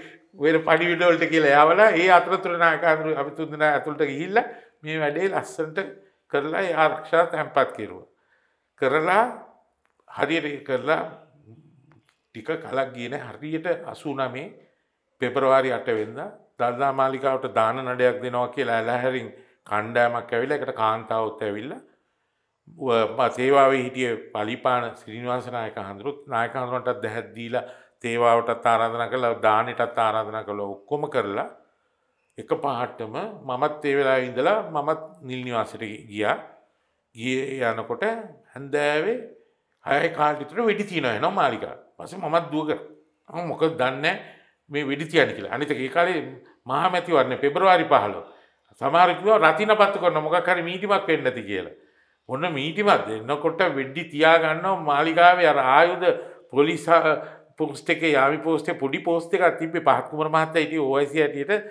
වෙන පඩි විඩෝල්ට කියලා යාවලා ඒ අතරතුර නාකාරු අපි තුන්දෙන ඇතුළට ගිහිල්ල මේ වැඩේ ලස්සන්ට කරලා ආරක්ෂා තැන්පත් කිරුව. කරලා හරියට කරලා ටික කලක් ගියන හරියට අසුනමේ පෙබරවාරි අටවෙන්න දර්දා මාලිකාවට දාන නඩයක් දෙනවා කියලා ඇලහැරින් කණ්ඩෑමක් ඇවිල්ලා එකට කාන්තාවත් ඇවිල්ලා සේවාවේ හිටිය පලිපාන සිරිනිවාසනායක හඳුරුත් නායක හඳුරන්ටත් දැහැද්දීලා තේවාවටත් ආරාධන කළ දානටත් ආරාධන කළ ඔක්කොම කරලා එක පහට්ටම මමත් ඒ වෙලා ඉඳලා මමත් නිල්නිවාසට ගියා ගිය යනකොට හැන්දෑවේ හය කාටිතුර වෙඩි තියනය නො මාලිකා පස මමත් දුවක මොක දන්න මේ වෙඩි තියන කියලා අනිතක ඒ කාලේ මහමැතිවරන්න පෙබරවාරි පහලෝ සමාරකුව රතින පත්තු කරන මොකක් හරි මීටිමක් වෙන්න ඇති කියලා. ඔන්න මීටිමත් දෙන්නකොට වෙඩ්ඩි තියාගන්නවා මාලිගාවේ අර ආයුධ පොලිස පෝස්ට එක යාමි පෝස්ටේ පොඩි පෝස්ට එකක් තිබේ පහත්කුමර මහත්ත ඉට ඕයිසි ඇටියට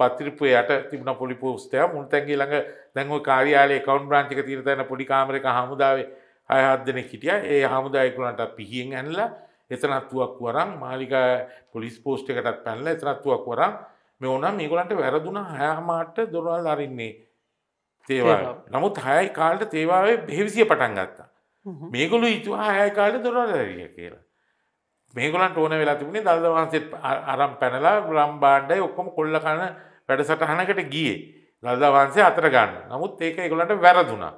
පත්තිරිපපු යට තිබන පොලි පෝස්ටය මුන්තැන්ගේ ළඟ දැන්ව කාරයාලේ කවන් බ්‍රාංචික තීරතයන පොඩි කාමරක හමුදාවේ අයහත්දන හිටිය ඒ හමුදායකුලන්ට පිහියෙන් ඇනලා එතනත්තුවක් වරම් මාලිකා පොලිස් පෝස්ට එකටත් පැනල එතනත්තුවක් වරම් මේ ඕනම් මේගොලන්ට වැරදුන හයාමාට දොරවල් අරින්නේ තේවා නමුත් හයයි කාල්ට තේවාවේ බෙවිසිය පටන් ගත්තා මේගොලු ඉතුවා හය කාලට දොරවල් ඇරිය කියලා මේගොලන්ට ඕන වෙලා තිබුණේ දල්ද වහන්සේ අරම් පැනලා රම්බාණ්ඩයි ඔක්කොම කොල්ල කන වැඩසටහනකට ගියේ දල්දා වහන්සේ අතර ගන්න නමුත් ඒක ඒගොලන්ට වැරදුනා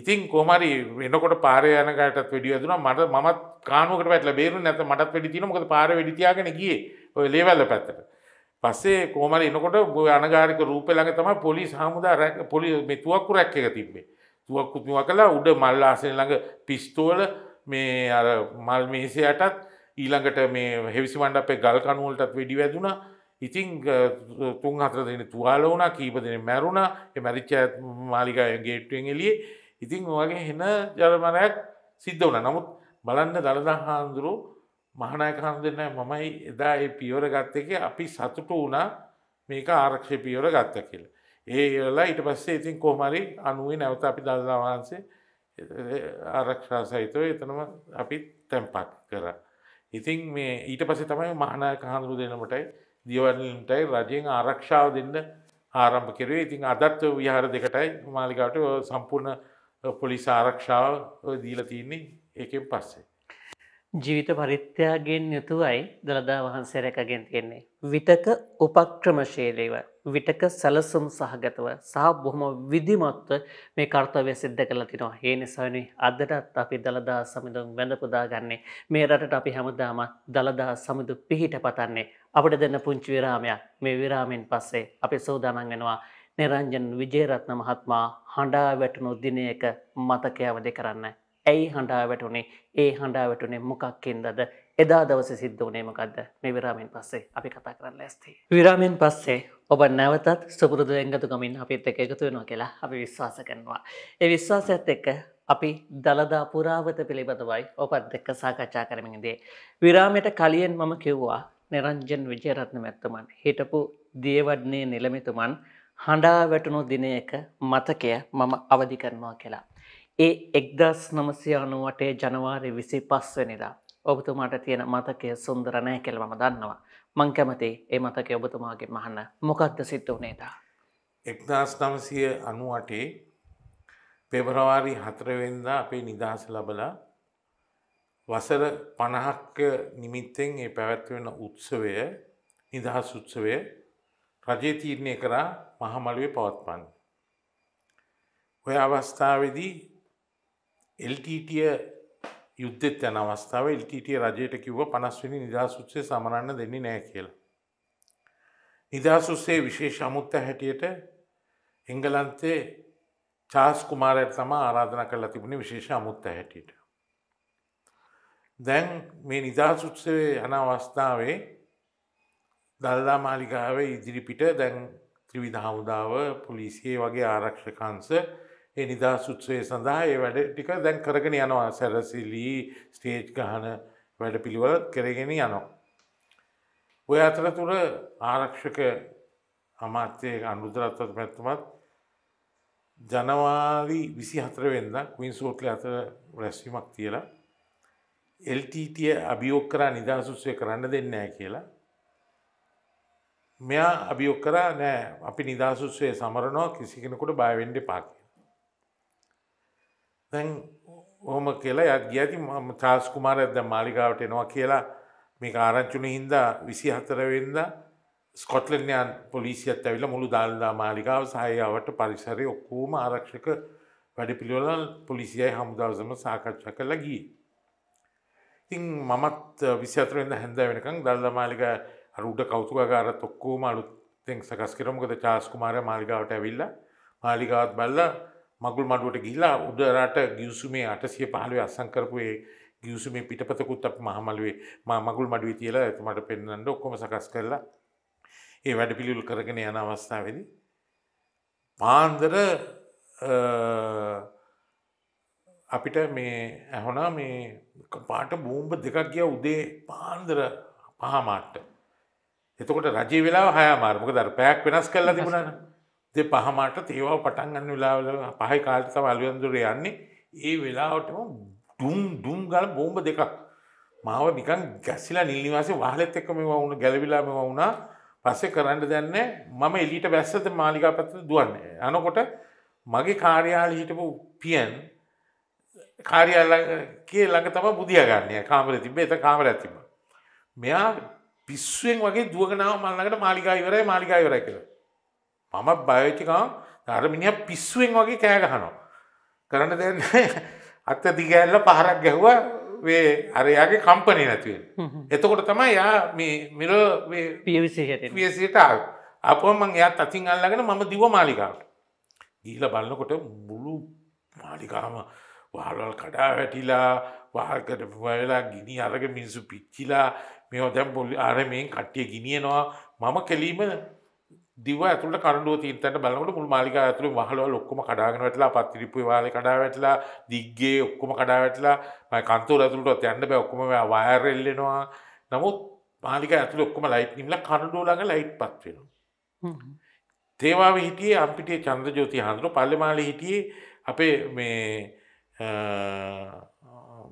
ඉතින් කොමරි වෙනකොට පාරයනකටත් වැඩිය දුන මට මත් කානුවට පැටල බේරු නැත මටත් වැඩි තින මොකද පාර වැඩිතියාගෙන ගිය ඔය ලේවල්ල පැත්තට පස්සේ කෝමල එනකොට අනගාරික රූපය ළඟ තමයි පොලිස් හමුදා රැක පොලි මේ තුවක්කු රැක් එක තිබ්බේ. තුවක්කු තුවා කළා උඩ මල් ආසන ළඟ පිස්තෝල මේ අර මල් මේසයටත් ඊළඟට මේ හෙවිසි මණ්ඩපේ ගල් කණු වලටත් වෙඩි වැදුනා. ඉතින් තුන් හතර දෙනෙ තුවාල වුණා, කීප දෙනෙ මැරුණා. ඒ මැරිච්ච මාලිගාවේ ගේට්ටුවෙන් එළියේ. ඉතින් ඔයගේ හෙන ජලමරයක් සිද්ධ වුණා. නමුත් බලන්න දළදා හාමුදුරුවෝ මහනායකහන් දෙන්න මමයි එදා ඒ පියවර ගත්ත එක අපි සතුට වුණා මේක ආරක්ෂය පියවර ගත්ත කියලා. ඒ වෙලා ඊට පස්සේ ඉතින් කොහමරි අනුවේ නැවත අපි දල්දා වහන්සේ ආරක්ෂා සහිතව එතනම අපි තැම්පක් කර. ඉතින් මේ ඊට පසේ තමයි මහනායක හඳුරු දෙනමටයි දියවලින්ටයි රජයෙන් ආරක්ෂාව දෙන්න ආරම්භ කරේ ඉතින් අදත් විහාර දෙකටයි මාලිකාට සම්පූර්ණ පොලිස් ආරක්ෂාව දීල තියන්නේ ඒකෙන් පස්සේ. ජීවිත පරිත්‍යාගෙන් යුතුවයි දළදා වහන්සේ රැකගෙන් තියෙන්නේ. විටක උපක්‍රමශීලීව විටක සැලසුම් සහගතව සහ බොහොම විධිමත්ව මේ කර්තව්‍ය සිද්ධ කළා තිනවා. ඒ නිසානේ අදටත් අපි දළදා සමිඳුන් වැඳ පුදා ගන්නේ. මේ රටට අපි හැමදාම දළදා සමිඳු පිහිට පතන්නේ. අපිට දෙන පුංචි විරාමයක්. මේ විරාමෙන් පස්සේ අපි සෝදානම් වෙනවා නිරංජන් විජේරත්න මහත්මයා හඬා වැටුණු දිනයක මතකයවද කරන්න. ඇයි හඬාවට උනේ ඒ හඬාවට උනේ මොකක්කෙන්දද එදා දවස සිද්ධ වනේමකක්ද මේ විරාමෙන් පස්සේ අපි කතා කරන්න ඇස්ති. විරාමෙන් පස්සේ ඔබ නැවතත් සුපුරදු එංගතු ගමින් අපිත් එක එකතු වෙනවා කියලා අපි විශ්වාස කරනවා. ඒ විශ්වාසයත් එක්ක අපි දළදා පුරාවත පිළිබඳවයි ඔපත් දෙක්ක සාකච්ඡා කරමින්දේ. විරාමයට කලියෙන් මම කිව්වා නිරංජන් විජයරත්න මැත්තමන් හිටපු දියවඩන්නේ නිලමිතුමන් හඬා වැටුණු දිනයක මතකය මම අවධි කරනවා කියලා. ඒ එක්දස් නමසියානු වටේ ජනවාරි විසි පස්වනිදා. ඔබතුමාට තියෙන මතකය සුන්දර නෑ කෙල් මම දන්නවා. මං කැමති ඒ මතක ඔබතුමාගේ මහන්න මොකක්ද සිත්ත වනේතා. එක්දස් නමසය අනුවටේ පෙබරවාරි හතරවෙන්ද අපේ නිදහස ලබලා වසර පණහක්ක නිමිත්තෙන් ඒ පැවැත්වෙන උත්සවය නිදහස් උත්සවය රජය තීරණය කරා මහමළුවේ පවත්පන්. ඔය අවස්ථාවදී එල්ටීටිය යුද්ධෙත් යන අවස්ථාව එල්ටීටිය රජයට කිව්ව පනස්වනි නිදහසුත්සේ සමරන්න දෙන්නේ නෑ කියලා. නිදහසුස්සේ විශේෂ අමුත්ත හැටියට එංගලන්තේ චාස් කුමාරයට තම ආරාධන කරලා තිබුණ විශේෂ අමුත්ත හැටියට. දැන් මේ නිදහසුත්සේ යන අවස්ථාවේ දල්දා මාලිකාවේ ඉදිරිපිට දැන් ත්‍රිවිධ හමුදාව පොලිසියේ වගේ ආරක්ෂකංශ ඒ නිදා සුත්සය සඳහා ඒ වැඩ ටික දැන් කරගෙන යනවා සැරසිලී ස්ටේජ් ගහන වැඩ පිළිවල කරගෙන යනවා. ඔය අතර තුර ආරක්ෂක අමාත්‍යය අනුදරත්වත් පැත්තුමත් ජනවාරි විසි හතරවෙද කවින් සෝට්ල අතර රැස්වීමක් තියලා එල්ටීතිය අභියෝක් කරා නිදාසුත්සය කරන්න දෙන්නෑ කියලා. මෙයා අභියෝක් කරා නෑ අපි නිදාසුත්සය සමරනවා කිසි කෙනකොට බයවෙන්ඩ පාක්. දැන් ඕහොම කියලා යත් ගියති ම චාස් කුමාර ඇද මාලිකාවට එනවා කියලා මේ ආරංචුන හින්දා විසි හතරවෙන්ද ස්කොට්ලන්යන් පොලිසියත් ඇවිල මුළු දාල්දා මාලිකාව සහයාවට පරිසරය ඔක්කෝම ආරක්ෂක වැඩ පිළිවල පොලිසියයි හමුදවසම සාකච්ඡා කළ ගී. ඉතිං මමත් විසාතරෙන්ද හැඳ වෙනකං දල්ද මාලික අරුඩ කෞතුකාර තොක්කෝම අලුත්තෙන් සකස් කරමකද චාස්කුමාරය මාලිකාවට ඇවිල්ල මාලිකාවත් බල්ලා මගුල් මඩුවට ගිහිලා උදරට ගියසුමේ අටසිය පහළුවේ අසංකරපුයේ ගියසුමේ පිටපතකුත් අප මහමලුවේ මගුල් මඩුවේ තියලා එතුමට පෙන්නන්න ඔක්කොම සකස් කරලා ඒ වැඩ පිළිවුල් කරගෙන යන අවස්ථාවද පාන්දර අපිට මේ ඇහොනා මේ පාට බූම්බ දෙකක් ගිය උදේ පාන්දර පහමාට්ට එතකොට රජී වෙලා හයාමාර්මක දර පැයක් වෙනස් කරලා තිබුණන දෙ පහමට තේවා පටන්ගන්න වෙලාවල පහයි කාල්ත වල්ුවන්දුර යන්නේ ඒ වෙලාවටම ඩුම් ඩුම් ගල බෝම්බ දෙකක් මාව නිකන් ගැස්සිලා නිල්නිවාස වාහලෙත් එක්ක මෙවා වුණ ගැලවිලා මෙවා වුණා පස්සේ කරන්න දැන්න මම එලිට බැස්සත මාලිකා පැත්ත දුවන්න යනකොට මගේ කාර්යාල හිටපු පියන් කාරියල්ල කිය ළඟ තම බුදියගන්නය කාමර තිබ එත කාමර ඇතිම මෙයා පිස්සුවෙන් වගේ දුවගනාව මල්ලකට මාලිකා ඉවරයි මාලිකා ඉවරයි කියලා මම බයෝචිකම් අර මිනිහ පිස්සුවෙන් වගේ කෑගහනවා. කරන්න දෙන්න අත්ත දිගඇල්ල පහරක් ගැහ්වා වේ අරයාගේ කම්පනය නැතිවෙන්. එතකොට තමයි යා මිර පියවිසිට අපමං එයා අතින් අල්ලගෙන මම දිව මාලිකාට. ගීල බලන්නකොට මුළු මාලිකාම වාලල් කඩා වැටිලා වාකට වෙලා ගිනි අරග මිනිසු පිච්චිලා මෙෝ දැම් පොල් අරමයෙන් කට්ටිය ගිනියනවා මම කෙලීම දිව ඇතුළට කරඬුව තියෙන තැන බලනකොට මුළු මාලිගාව ඇතුළේ වහලවල් ඔක්කොම කඩාගෙන වැටලා පත්තිරිප්පු වාලේ කඩා වැටලා දිග්ගේ ඔක්කොම කඩා වැටලා කන්තෝර ඇතුළටවත් යන්න බෑ ඔක්කොම වයර් එල්ලෙනවා නමුත් මාලිගාව ඇතුළේ ඔක්කොම ලයිට් නිම්ලා කරඬුව ළඟ ලයිට්පත් වෙනවා තේවාවේ හිටියේ අම්පිටියේ චන්ද්‍රජෝති හඳුර පල්ලෙමාලේ හිටියේ අපේ මේ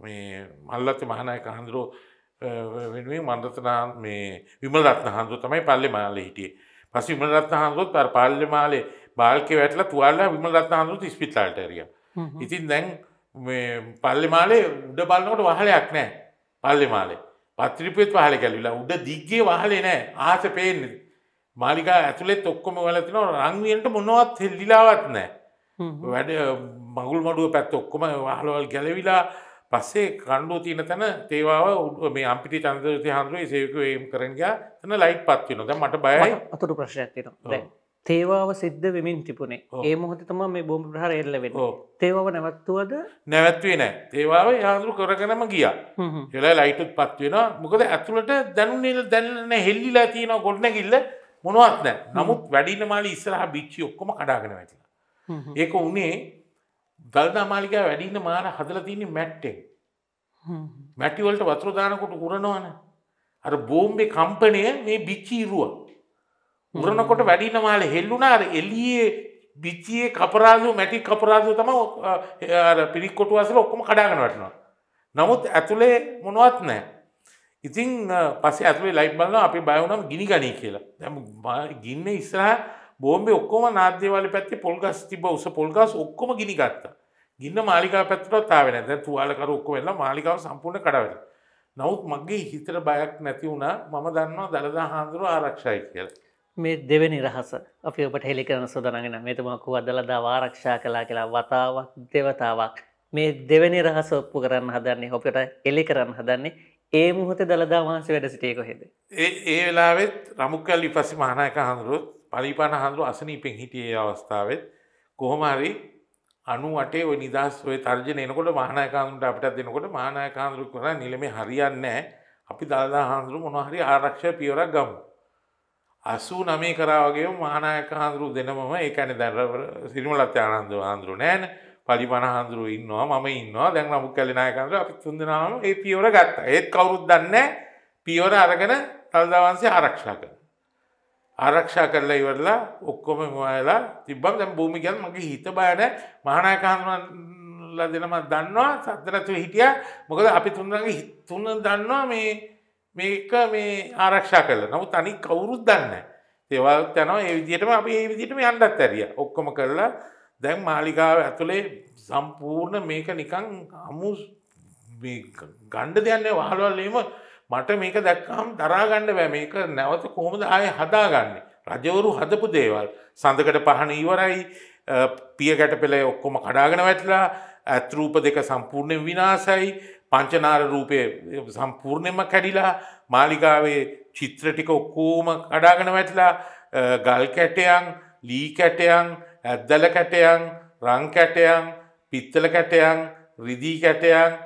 මේ මල්ලත්තේ මහනායක හඳුරෝ වෙනුවෙන් මන්දතනා මේ විමලරත්න හඳුරෝ තමයි පල්ලෙමාලේ හිටියේ පස විමල රත්නහන්දුත් අර පාල්ලමාලේ බාල්කෙ වැටලා තුවාල්ලා විමල රත්නහන්දුත් ඉස්පිතාලට ඇරිය. ඉතින් දැන් පල්ලෙමාලේ උඩ බලන්නකොට වහලයක් නෑ පල්ලෙමාලේ පත්‍රිපයත් වහල කැලිලා උඩ දිග්ගේ වහලේ නෑ ආස පේන්නේ. මාලිකා ඇතුළෙත් ඔක්කොම වලතින රංවියට මොනවත් හෙල්ලිලාවත් නෑ. වැඩ මගුල් මඩුව පැත් ඔක්කොම වහලවල් ගැලවිලා පස්සේ කණ්ඩුව තියෙන තැන තේවාව මේ අම්පිටි චන්දති හන්රුවේ සේකු ඒම් කරගයා තන ලයිට් පත්වනද මට බයයි අතුරු ප්‍රශ්යක්තිනවා තේවාව සිද්ධ වෙමින් තිබුණේ ඒ මොහොත තම මේ බොම් ප්‍රහර එල්ල වෙන තේවාව නැවත්තුවද නැවැත්වේ නෑ තේවාව යාඳුරු කරගනම ගිය හෙලා ලයිටුත් පත්වෙන මොකද ඇතුළට දැනුනිල් දැන්න හෙල්ලිලා තියෙන ගොඩනැකිල්ල මොනවත් නෑ නමුත් වැඩිනමාල ඉස්සරහ බිච්චි ඔක්කොම කඩාගෙන වැටිලා ඒක උනේ දල්දා මාලිකා වැඩින්න මාන හදල තින්නේ මැට්ටෙක් මැටිවලට වත්‍රදානකොට උරනවන අර බෝම්බේ කම්පනය මේ බිච්චීරුව උරනකොට වැඩින මාල හෙල්ලුනාර එලියේ බිච්චියේ කපරාදු මැටි කපරාදු තම පිරික්කොට වසල ඔක්කොම කඩාගෙන වටනවා නමුත් ඇතුළේ මොනවත් නෑ ඉතිං පස ඇතුේ ලයිබ බලන්න අපි බයවනම් ගිනි ගනී කියලා දැම ගින්න ඉස්සරහ බෝම්බ ඔක්කොම නාද්‍යවල පැත්ති පොල්ගස් තිබ උස පොල්ගස් ඔක්කොම ගිනිගත්ත ගින්න මාලිකා පැත්තරත් තාවෙන දැ තුවාලකර ඔක්කො වෙල්ලා මාලිකාව සම්පූර්ණ කඩවෙල නවත් මගේ හිතර බයක් නැති වුණා මම දන්නවා දළදා හාන්දුරුව ආරක්ෂයි කියලා. මේ දෙවැනි රහස අපි ඔබට හෙළි කරන සොදනගෙන මෙතුමක්කු අදලදා වාරක්ෂා කලා කියලා වතාවක් දෙවතාවක් මේ දෙවැනි රහස ඔප්පු කරන්න හදන්නේ හොපට එලි කරන්න හදන්නේ ඒ මුහොත දළදා වහන්ස වැඩ සිටියකො හෙද. ඒ වෙලාවෙත් රමුක්කල් ඉපසි මහනායක හඳුරුත් පරිපාන හඳු අසනීපෙන් හිටියේ අවස්ථාවත් කොහොමහරි අනු අටේ ඔය නිදහස් ඔය තර්ජන එනකොට මහනායකාන්දුරට අපිටත් දෙනකොට මහනායකාන්දුරු කරා නිලමේ හරියන්නේ නැහැ. අපි දළදා හාමුදුරු මොනවා හරි ආරක්ෂක පියවරක් ගමු. 89 කරා වගේම මහානායක හාමුදුරු දෙනමම ඒ කියන්නේ දැන් සිරිමලත් ආනන්ද හාමුදුරු නෑනේ. පරිපණ හාමුදුරු ඉන්නවා මම ඉන්නවා. දැන් නමුත් කැලේ නායක හාමුදුරු අපි තුන්දෙනාම මේ පියවර ගත්තා. ඒත් කවුරුත් දන්නේ පියවර අරගෙන දළදා වංශය ආරක්ෂා ආරක්ෂා කරලා ඉවරලා ඔක්කොම මලා තිබ්බම් දැන් භූමි කියන්නේ මගේ හිත බයද මහානායකහන්ලා දෙනම දන්නවා සද්දරතු හිටියා මොකද අපි තුන්දරගේ තුන දන්නවා මේ මේක මේ ආරක්ෂා කරලා නමුත් අනිත් කවුරුත් දන්නේ තේවලුත් යනවා ඒ විදිහටම අපි ඒ විදිහටම යන්නත් ඇරියා ඔක්කොම කරලා දැන් මාලිගාව ඇතුලේ සම්පූර්ණ මේක නිකන් අමු මේ ගණ්ඩ දෙයක් නෑ වහලවල් එහෙම මට මේක දැක්කහම් දරාගන්න බෑ මේක නැවත කොහොමද ආය හදාගන්න. රජවරු හදපු දේවල් සඳකට පහන ඉවරයි පිය ගැට පෙළේ ඔක්කොම කඩාගෙන වැටලා ඇත්රූප දෙක සම්පූර්ණයෙන් විනාසයි පංචනාර රූපය සම්පූර්ණයම කැඩිලා මාලිගාවේ චිත්‍ර ටික ඔක්කෝම කඩාගෙන වැටලා ගල් කැටයන් ලී කැටයන් ඇද්දල කැටයන් රං කැටයන් පිත්තල කැටයන් රිදී කැටයන්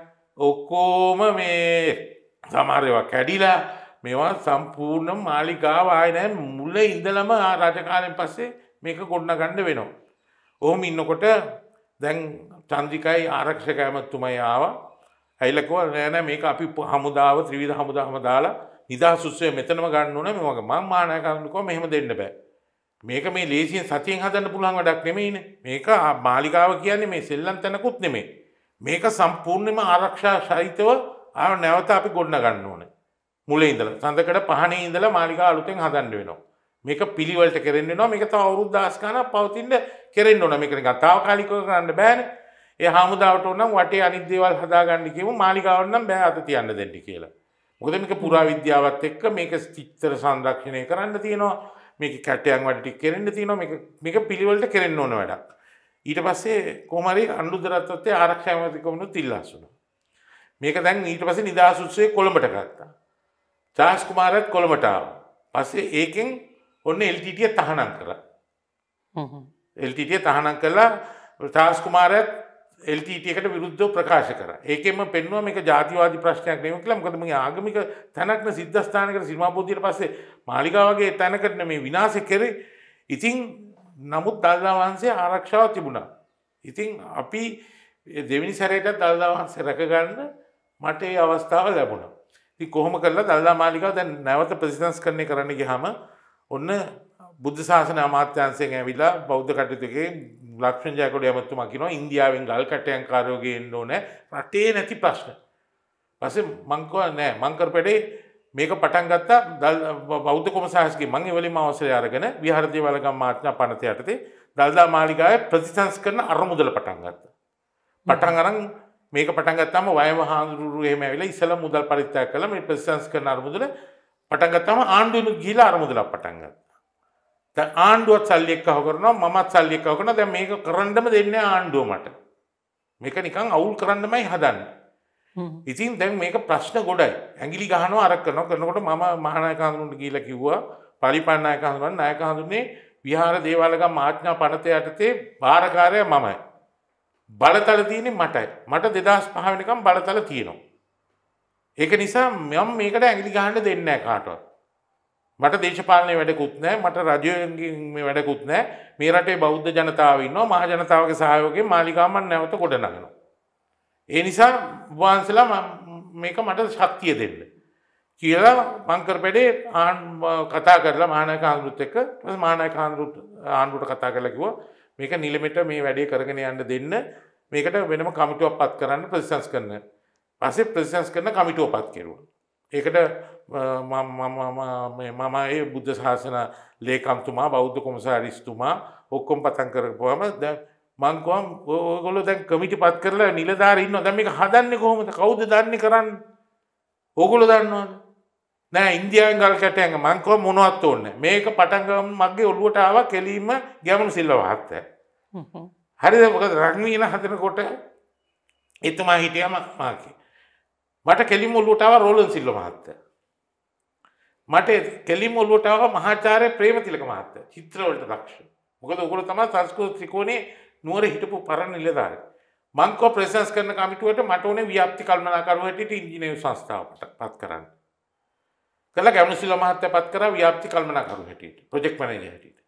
ඔක්කෝම මේ සමාරයවා කැඩිලා මේවා සම්පූර්ණ මාලිකාව ආයනෑ මුල්ල ඉඳලම රජකාලෙන් පස්සේ මේක ගොඩ්න ගණ්ඩ වෙනවා. ඔහොම ඉන්නකොට දැන් චන්දිකයි ආරක්ෂක ඇමත්තුමයි ආව ඇයිලකව නෑනෑ මේක අපි හමුදාව ත්‍රවිධ හමුදාහම දාලා නිදා සුස්සය මෙතනම ගන්න ඕන මෙමගේ මං මානයකරන්නකෝ මෙහෙම දෙන්න බෑ. මේක මේ ලේසියෙන් සතියෙන් හදන්න පුළුවන් වැඩක් නෙමෙයිනේ. මේක මාලිකාව කියන්නේ මේ සෙල්ලම් තැනකුත් නෙමෙයි. මේක සම්පූර්ණයෙන්ම ආරක්ෂා සහිතව ආ නැවත අපි ගොඩන ගන්න ඕන මුල ඉඳල සඳකට පහන ඉඳල මාලිකා අලුතෙන් හදන්න වෙනවා මේක පිළිවලට කරෙන්න්න නවා මේක තව අවුද්දස්කාන පවතින්ට කෙරෙන්න්න ඕන මේකන ගතාව කාලික කරන්න බෑන ඒ හාමුදාවට නම් වටේ අනිදේවල් හදාගන්නකිව මාලිකාවන්නම් බෑ අත තියන්න දෙන්න කියලා මොකද මේක පුරා විද්‍යාවත් එක්ක මේක ස්තිත්තර සංරක්ෂණය කරන්න තියෙනවා මේක කැටයන් වටි කෙරෙන්න්න තියෙනවා මේක පිළිවලට කෙරෙන්න්න ඕන වැඩක් ඊට පස්සේ කොමරි අන්ුදරත්වත්තේ ආරක්ෂයමතිකමුණු තිල්ලාසුනා මේක දැන් ඊට පස්සේ නිදහස් උත්සවයේ කොළඹට ගත්තා. චාස් කුමාරත් කොළඹට ආවා. පස්සේ ඒකෙන් ඔන්න එල්ටීටිය තහනම් කරා. හ්ම්. එල්ටීටිය තහනම් කළා චාස් කුමාරත් එල්ටීටි එකට විරුද්ධව ප්‍රකාශ කරා. ඒකෙම පෙන්වුවා මේක ජාතිවාදී ප්‍රශ්නයක් නෙවෙයි කියලා. මොකද මගේ ආගමික තැනක් න සිද්ධාස්ථානයකට සීමා බෝධියට පස්සේ මාලිගාව වගේ තැනකට මේ විනාශය කරේ. ඉතින් නමුත් දල්දා වහන්සේ ආරක්ෂාව තිබුණා. ඉතින් අපි දෙවෙනි සැරේටත් දල්දා වහන්සේ රැකගන්න මට ඒ අවස්ථාව ලැබුණ. ති කොහොම කරලා දල්ලා මාලිකව දැන් නැවත ප්‍රසිදන්ස් කරණය කරන්න ගහම ඔන්න බුද්ධ ශාසන අමාත්‍යන්සයෙන් ඇවිලා බෞද්ධ කටයුතුගේ ලක්ෂණජයකොට ඇමත්තු මකිනවා ඉන්දියාවෙන් ගල් කටයන් කාරයෝගෙන් ඕනෑ රටේ නැති ප්‍රශ්න. පස මංකව නෑ මංකරපෙඩේ මේක පටන් ගත්තා බෞද්ධ කොමසාහස්ගේ මං එවලින් අවසය අරගෙන විහරජය වලගම් මාත්‍යා පනතයටතේ දල්දා මාලිකාය ප්‍රතිසංස් කරන අරමුදල පටන් ගත්ත. පටන් අරන් මේක පටන්ගත්තම වයම හාදුරු එහෙම වෙලා ඉසල මුදල් පරිත්‍යා කළ මේ ප්‍රසංස් කරන අරමුදල පටන්ගත්තම ආණ්ඩුවනු ගිල අරමුදලක් පටන්ගත්ත. ද ආණ්ඩුවත් සල්ලියක්කහ කරනවා මත් සල්ලියක්කව කරන දැ මේක කරන්නම දෙන්න ආණ්ඩුවමට. මේක නිකං අවුල් කරන්නමයි හදන්න. ඉතින් දැන් මේක ප්‍රශ්න ගොඩයි ඇගිලි ගහන අරක් කරන කරනකොට ම මහනායකාඳුන්ට ගීල කිව්වා පරිපන්නයකහඳුවන් නායකහඳුන්නේ විහාර දේවාලක මාඥා පනතය යටතේ භාරකාරය මමයි. බලතල තියනෙ මටයි මට දෙදස් පහවෙනකම් බලතල තියෙනවා. ඒක නිසා මෙම මේකට ඇගිලි ගහන්න දෙන්න කාටවත්. මට දේශපාලනය වැඩකුත් නෑ මට රජයගින් වැඩකුත් නෑ මේ රටේ බෞද්ධ ජනතාවන්න මහ ජනතාවගේ සහයෝගේ මාලිකාමන් නැවත ගොඩනගෙනවා. ඒ නිසා වහන්සලා මේක මට ශක්තිය දෙන්න. කියලා මංකරපෙඩේ ආන් කතා කරලා මානය කාන්ගුරුත් එක මානය කාන්ගුරුත් ආණ්ඩුට කතා කරලකිව මේක නිලමෙට මේ වැඩේ කරගෙන යන්න දෙන්න මේකට වෙනම කමිටුවක් පත් කරන්න ප්‍රතිසංස් කරන පසේ ප්‍රතිසංස් කරන කමිටුව පත් කෙරුව. ඒකට මම ඒ බුද්ධ ශාසන ලේකම්තුමා බෞද්ධ කොමසාරිස්තුමා ඔක්කොම් පතන් කරපුවම ද මංකෝම් ඕගොල දැන් කමිටි පත් කරලා නිලධාරන්න දැම මේ හදන්න කොහොමද කෞද දන්න කරන්න ඕගොල දන්නවාද නෑ ඉන්දියන්ගල් කට ඇඟ මංකව මොනවත් ඕන්න මේක පටන්ගම් මගේ ඔළුවටාව කෙලීම ගැමනු සිල්ලවහත්ත. හරිද මොකද රංවීන හතනකොට එතුමා හිටිය මක්මාකි. මට කෙලි මුල්ලුටාව රෝලන් සිල්ල මහත්ත. මට කෙලි මුල්ලුටාව මහාචාරය ප්‍රේමතිලක මහත්ත චිත්‍රවලට දක්ෂ. මොකද උකුර තම සංස්කෘ ත්‍රිකෝණේ නුවර හිටපු පරණ නිලධාර. මංකෝ ප්‍රසස් කරන කමිටුවට මට ඕනේ ව්‍යාප්ති කල්මනාකරුවටට ඉංජිනය සංස්ථාවට පත් කරන්න. කළ ගැමනුසිල්ල මහත්තය පත් කර ව්‍යාප්ති කල්මනාකරු හැටියට ප්‍රජෙක් මනජ හැටියට.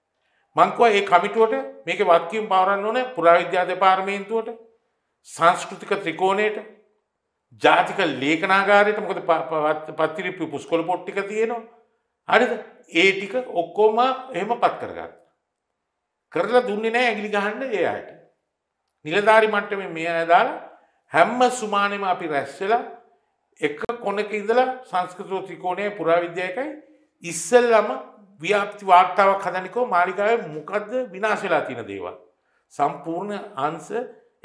මංකුව ඒ කමිටුවට මේක වත්කීම් පවරන්න ඕන පුරාවිද්‍යාධ පාර්මේන්තුවට සංස්කෘතික ත්‍රිකෝණයට ජාතික ලේකනාගාරයට මොකද පත්තිරිපි පුස්කොල පොට්ටික තියෙනවා. හරිද ඒ ටික ඔක්කෝම එහෙම පත් කරගත්. කරලා දුන්නේ නෑ ඇගිලි ගහන්න ඒ අයට. නිලධාරි මට්ටම මේ අයදාලා හැම්ම සුමානෙම අපි රැස්සලා එක කොනක ඉඳලා සංස්කෘතෝ ත්‍රිකෝණය පුරාවිද්‍යාවකයි ඉස්සල්ලාම ව්‍යාප්ති වාර්තාවක් හදනිකෝ මාලිකාවේ මොකද්ද විනාශ වෙලා තියෙන දේවල්. සම්පූර්ණ අංශ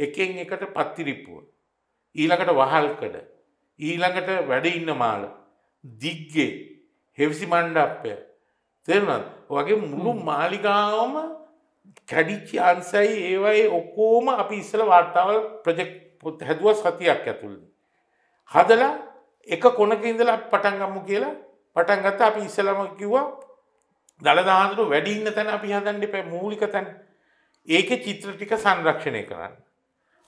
එකෙන් එකට පත්තිරිප්පුව. ඊළඟට වහල්කඩ. ඊළඟට වැඩ ඉන්න මාළ. දිග්ගේ හෙවිසි මණ්ඩප්පය. තේරුණාද? වගේ මුළු මාලිකාවම කැඩිච්ච අංශයි ඒවයි ඔක්කොම අපි ඉස්සලා වාර්තාවල් ප්‍රොජෙක්ට් හැදුවා සතියක් ඇතුළේ. හදලා එක කොනක ඉඳලා පටන්ගම්මු කියලා පටන් ගත්ත අපි ඉස්සලම කිව්වා දළදාහඳුරු වැඩි ඉන්න තැන අපි හදන්න එපා මූලික තැන ඒක චිත්‍ර ටික සංරක්ෂණය කරන්න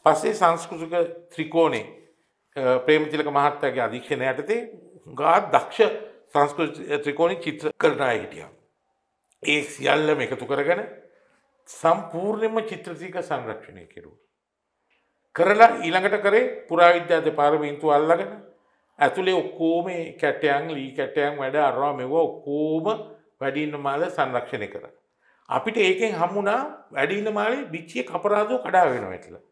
පස්සේ සංස්කෘතික ත්‍රිකෝණේ ප්‍රේමතිලක මහත්තයාගේ අධීක්ෂණ යටතේ ගා දක්ෂ සංස්කෘති ත්‍රිකෝණි චිත්‍ර කරනා හිටියා ඒ සියල්ලම එකතු කරගෙන සම්පූර්ණයෙන්ම චිත්‍රතික සංරක්ෂණය කෙරුවා කරලා ඊළඟට කරේ පුරාවිද්‍යා දෙපාර්තමේන්තුව අල්ලගෙන ඇතුලේ ඔක්කොම කැටයන් ලී කැටයන් වැඩ අරවා මෙව ඔක්කොම වැඩින්න මාල සංරක්ෂණය කරා. අපිට ඒකෙන් හමුණා වැඩින්න මාලේ බිච්චිය කපරාදෝ කඩා වෙනවා ඇටලා.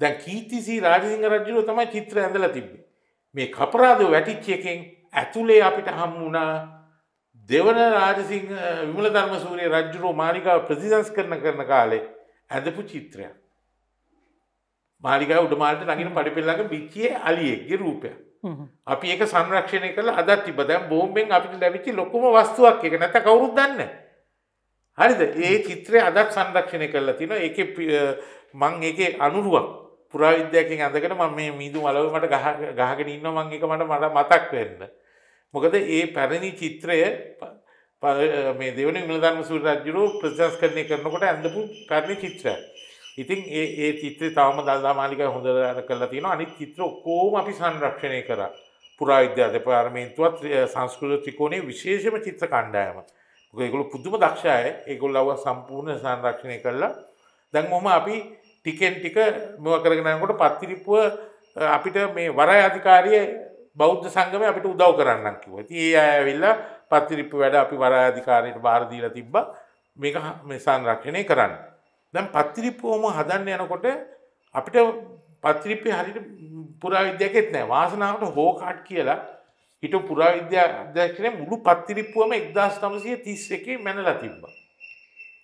දැන් කීතිසි රාජසිංහ රජුව තමයි චිත්‍ර ඇඳලා තිබ්බේ. මේ කපරාදෝ වැටිච්ච එකෙන් ඇතුලේ අපිට හම්බුණා දෙවන රාජසිංහ විමල ධර්මසූරිය රජුරෝ මාලිගාව ප්‍රතිසංස්කරණ කරන කාලේ ඇඳපු චිත්‍රයක්. මාලිකා උඩමාලට නගෙන පඩිපෙල්ලඟ බිච්චිය අලියෙක්ගේ රූපය. අපි ඒක සංරක්ෂණය කළ අදත් තිබදැම් බෝම්බෙන් අපිට ලැවිච්චි ලොකුම වස්තුවක් එක නැත කවුරුත් දන්න. හරිද ඒ චිත්‍රය අදත් සංරක්ෂණය කරලා තින එක මං ඒක අනුරුවක් පුරාවිද්‍යයකින් අදකට මම මේ මීදු මලව මට ගහගෙන ඉන්න මං එක මට මට මතක් වෙන්න. මොකද ඒ පැරණි චිත්‍රය මේ දෙවනි නිලධර්ම සූර රජ්ජුරු ප්‍රදශස් කරණය කරනකොට ඇඳපු පැරණි චිත්‍රයක්. ඉතින් ඒ ඒ චිත්‍රය තවම දල්දා මාලිකය හොඳ කරලා තියෙන අනිත් චිත්‍ර ඔක්කෝම අපි සංරක්ෂණය කර පුරාවිද්‍යා දෙපාර්මේන්තුවත් සංස්කෘත ත්‍රිකෝණයේ විශේෂම චිත්‍ර කණ්ඩායම. ඒගොල්ලෝ පුදුම දක්ෂය. ඒගොල්ලව සම්පූර්ණ සංරක්ෂණය කළා. දැන් මොහම අපි ටිකෙන් ටික මෙව කරගෙන යනකොට පත්තිරිපුව අපිට මේ වරාය අධිකාරිය බෞද්ධ සංගමය අපිට උදව් කරන්නම් කිව්වා. ඉතින් ඒ අය ඇවිල්ලා පත්තිරිප්පු වැඩ අපි වරාය අධිකාරියට බාර දීලා තිබ්බා. මේක මේ සංරක්ෂණය කරන්න. දැන් පත්තිරිප්පුවම හදන්න යනකොට අපිට පත්තිරිප්පේ හරියට පුරාවිද්‍යාවකෙත් නැහැ. වාසනාවට හෝකාට් කියලා හිටු පුරාවිද්‍යා අධ්‍යක්ෂණය මුළු පත්තිරිප්පුවම 1931 මැනලා තිබ්බා.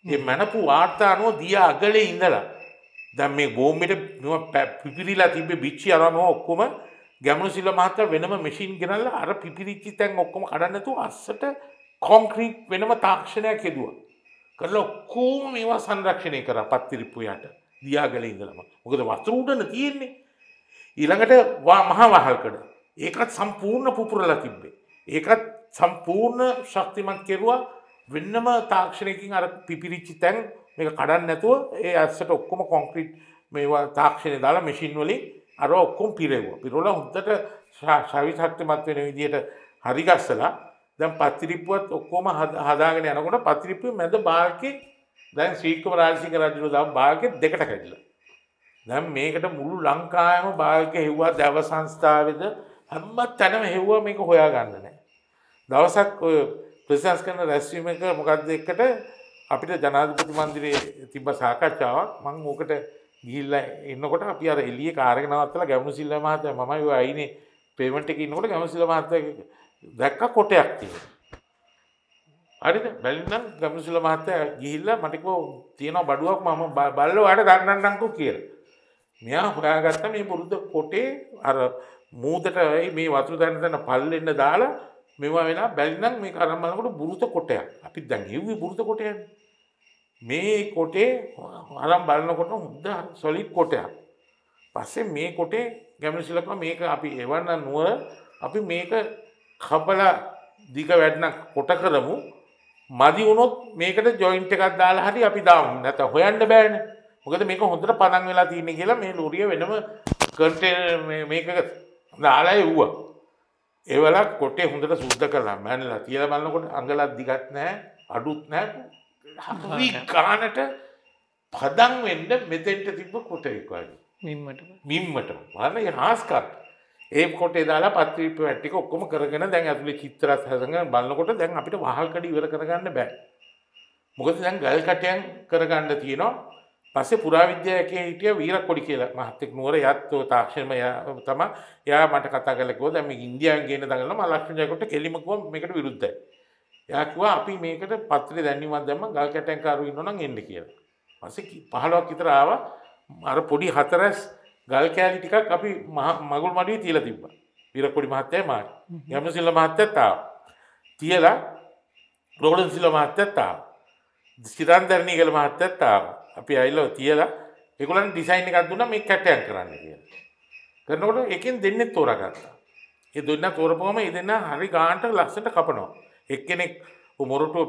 මේ මැනපු වාර්තා අනුව දිය අගලේ ඉඳලා දැන් මේ බෝම්බෙට පිපිරිලා තිබ්බේ බිච්චි අරම ඔක්කොම ගැමුණු සිල්ල මහත්තයා වෙනම මැෂින් ගෙනල්ලා අර පිපිරිච්චි තැන් ඔක්කොම කඩන්න නැතුව අස්සට කොන්ක්‍රීට් වෙනම තාක්ෂණයක් හෙදුවා. කරලා ඔක්කෝම මේවා සංරක්ෂණය කර පත්තිරිප්පුයට දියාගල ඉඳලම මොකද වතුර උඩන තියෙන්නේ ඊළඟට වා මහාවහල්කඩ ඒකත් සම්පූර්ණ පුපුරලා තිබ්බේ ඒකත් සම්පූර්ණ ශක්තිමත් කෙරුවා වෙන්නම තාක්ෂණයකින් අර පිපිරිච්චි තැන් මේ කඩන්න නැතුව ඒ අස්සට ඔක්කොම කොන්ක්‍රීට් මේවා තාක්ෂණය දාලා මෙසින් වලින් අර ඔක්කොම් පිරෙව්වා පිරෝල හොද්දට ශවි ශක්තිමත් වෙන විදියට හරිගස්සලා දැන් පත්තිරිප්පුවත් ඔක්කොම හදාගෙන යනකොට පත්තිරිප්පුව මැද බාල්කෙ දැන් ශ්‍රීකම රාජසිංහ රජු දම් බාල්කෙ දෙකට කැඩිලා. දැන් මේකට මුළු ලංකායම බාල්ක හෙව්වා දැව සංස්ථාවද හැම තැනම හෙව්වා මේක හොයා ගන්න නෑ. දවසක් ඔය ප්‍රසංස් කරන රැස්වීමක මොකක්ද එක්කට අපිට ජනාධිපති මන්දිරයේ තිබ්බ සාකච්ඡාවක් මං ඕකට ගිහිල්ලා එන්නකොට අපි අර එළියේ කාර්යක නවත්තලා ගැමුණු සිල්වා මහත්තයා මමයි ඔය අයිනේ පේමන්ට් එකේ ඉන්නකොට ගැමුණු සිල්වා මහත්තයා දැක්ක කොටයක් තියෙන. හරිද? බැලිනම් ගමනුසුල මහත්තයා ගිහිල්ලා මට කිව්වා තියෙන බඩුවක් මම බල්ලෝ ආට දන්නන්නම්කෝ කියලා. මෙයා හොයාගත්ත මේ පුරුද්ද කොටේ අර මූදට මේ වතුර දැන දැන පල්ලෙන්න දාලා මෙවා වෙලා බැලිනම් මේ අරන් බලනකොට බුරුත කොටයක්. අපි දැන් හෙව්වේ බුරුත කොටයක්. මේ කොටේ අරන් බලනකොට හොඳ සොලිඩ් කොටයක්. පස්සේ මේ කොටේ ගැමනුසුලකම මේක අපි එවන්න නුවර අපි මේක කපලා දිග වැඩන කොට කරමු මදි වුණොත් මේකට ජොයින්ට එකක් දාලා හරි අපි දාම් නැත හොයන්ඩ බෑන මොකද මේක හොඳට පදන් වෙලා තියන්නේ කියලා මේ ලෝරිය වෙනම කට මේක දාලා එව්වා ඒවලා කොටේ හොඳට සුද්ධ කරලා මැනලා තියල බලන්නකොට අඟලත් දිගත් නෑ අඩුත් නෑ කානට පදන් වෙන්න මෙතෙන්ට තිබ්බ කොටෙක් වගේ මින්මට මින්මට බලන්න හාස්කත් ඒ කොටේ දාලා පත්‍රීප වැට්ටික ඔක්කොම කරගෙන දැන් ඇතුලේ චිත්‍රත් හදගෙන බලනකොට දැන් අපිට වහල් කඩ ඉවර කරගන්න බෑ. මොකද දැන් ගල් කටයන් කරගන්න තියෙනවා. පස්සේ පුරාවිද්‍යාවේ හිටිය වීරකොඩි කියලා මහත්ෙක් නුවර යත් තාක්ෂණම තමයි. එයා මට කතා කරලා කිව්වා දැන් මේ ඉන්දියාවෙන් ගේන දඟලන මම ලක්ෂණ ජයකොට කෙලිම කිව්වා මේකට විරුද්ධයි. එයා කිව්වා අපි මේකට පත්‍රේ දැන්වීමක් දැම්ම ගල් කටයන් කාරු ඉන්නෝ නම් එන්න කියලා. පස්සේ 15ක් විතර ආවා අර පොඩි හතරස් ගල් කෑලි ටිකක් අපි මගුල් මඩුවේ තියල තිබ්බ විරකොඩි මහත්තය මා යම සිල්ල මහත්තත්තාව තියලා රෝඩන් සිල්ල මහත්තත්තාව සිතන්දරණය කළ මහත්තත්තාව අපි අයිල්ලව තියලා එකුලන් ඩිසයින් එකක් දුන්න මේ කැටයන් කරන්න කියලා. කරනකොට එකෙන් දෙන්න තෝරගත්තා. ඒ දෙන්න තෝරපුවම ඒ දෙන්න හරි ගාන්ට ලස්සට කපනවා. එක්කෙනෙක් මොරටුව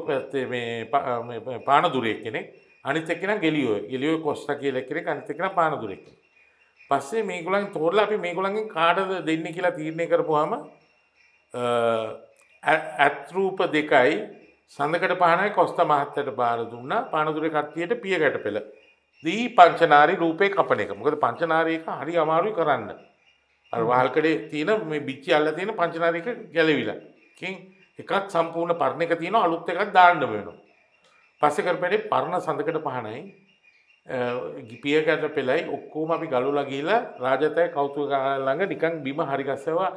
පාන දුරෙක් කෙනෙක් අනිත් එක්කෙනා ගෙලියෝ. ගෙලියෝ කොස්තා කියලා කෙනෙක් අනිත් එක්කෙනා පාන දුරෙක්. පස්සේ මේකුලන් තෝරල අපි මේකුළන්ගේ කාටද දෙන්න කියලා තීරණය කරපුවාම ඇත්රූප දෙකයි සඳකට පහනයි කොස්ත මහත්තයට බාර දුන්න පනදුර කට්තියට පියගැට පෙළ. දී පංචනාරි රූපය කපන එක මොකද පංචනාරයක හරි අමාරුයි කරන්න. වාල්කඩේ තියෙන මේ බිච්චි අල්ල තියෙන පංචනාරයක ගැලවිලා. කින් එකත් සම්පූර්ණ පරණ එක තියෙන අලුත් එකක් දාන්න වෙනවා. පස්සෙ කරපැඩේ පරණ සඳකට පහනයි ගිපියකට පෙළයි ඔක්කෝම අපි ගලුලා ගිහිලා රාජතය කෞතුක ළඟ නිකන් බිම හරිගස්සවා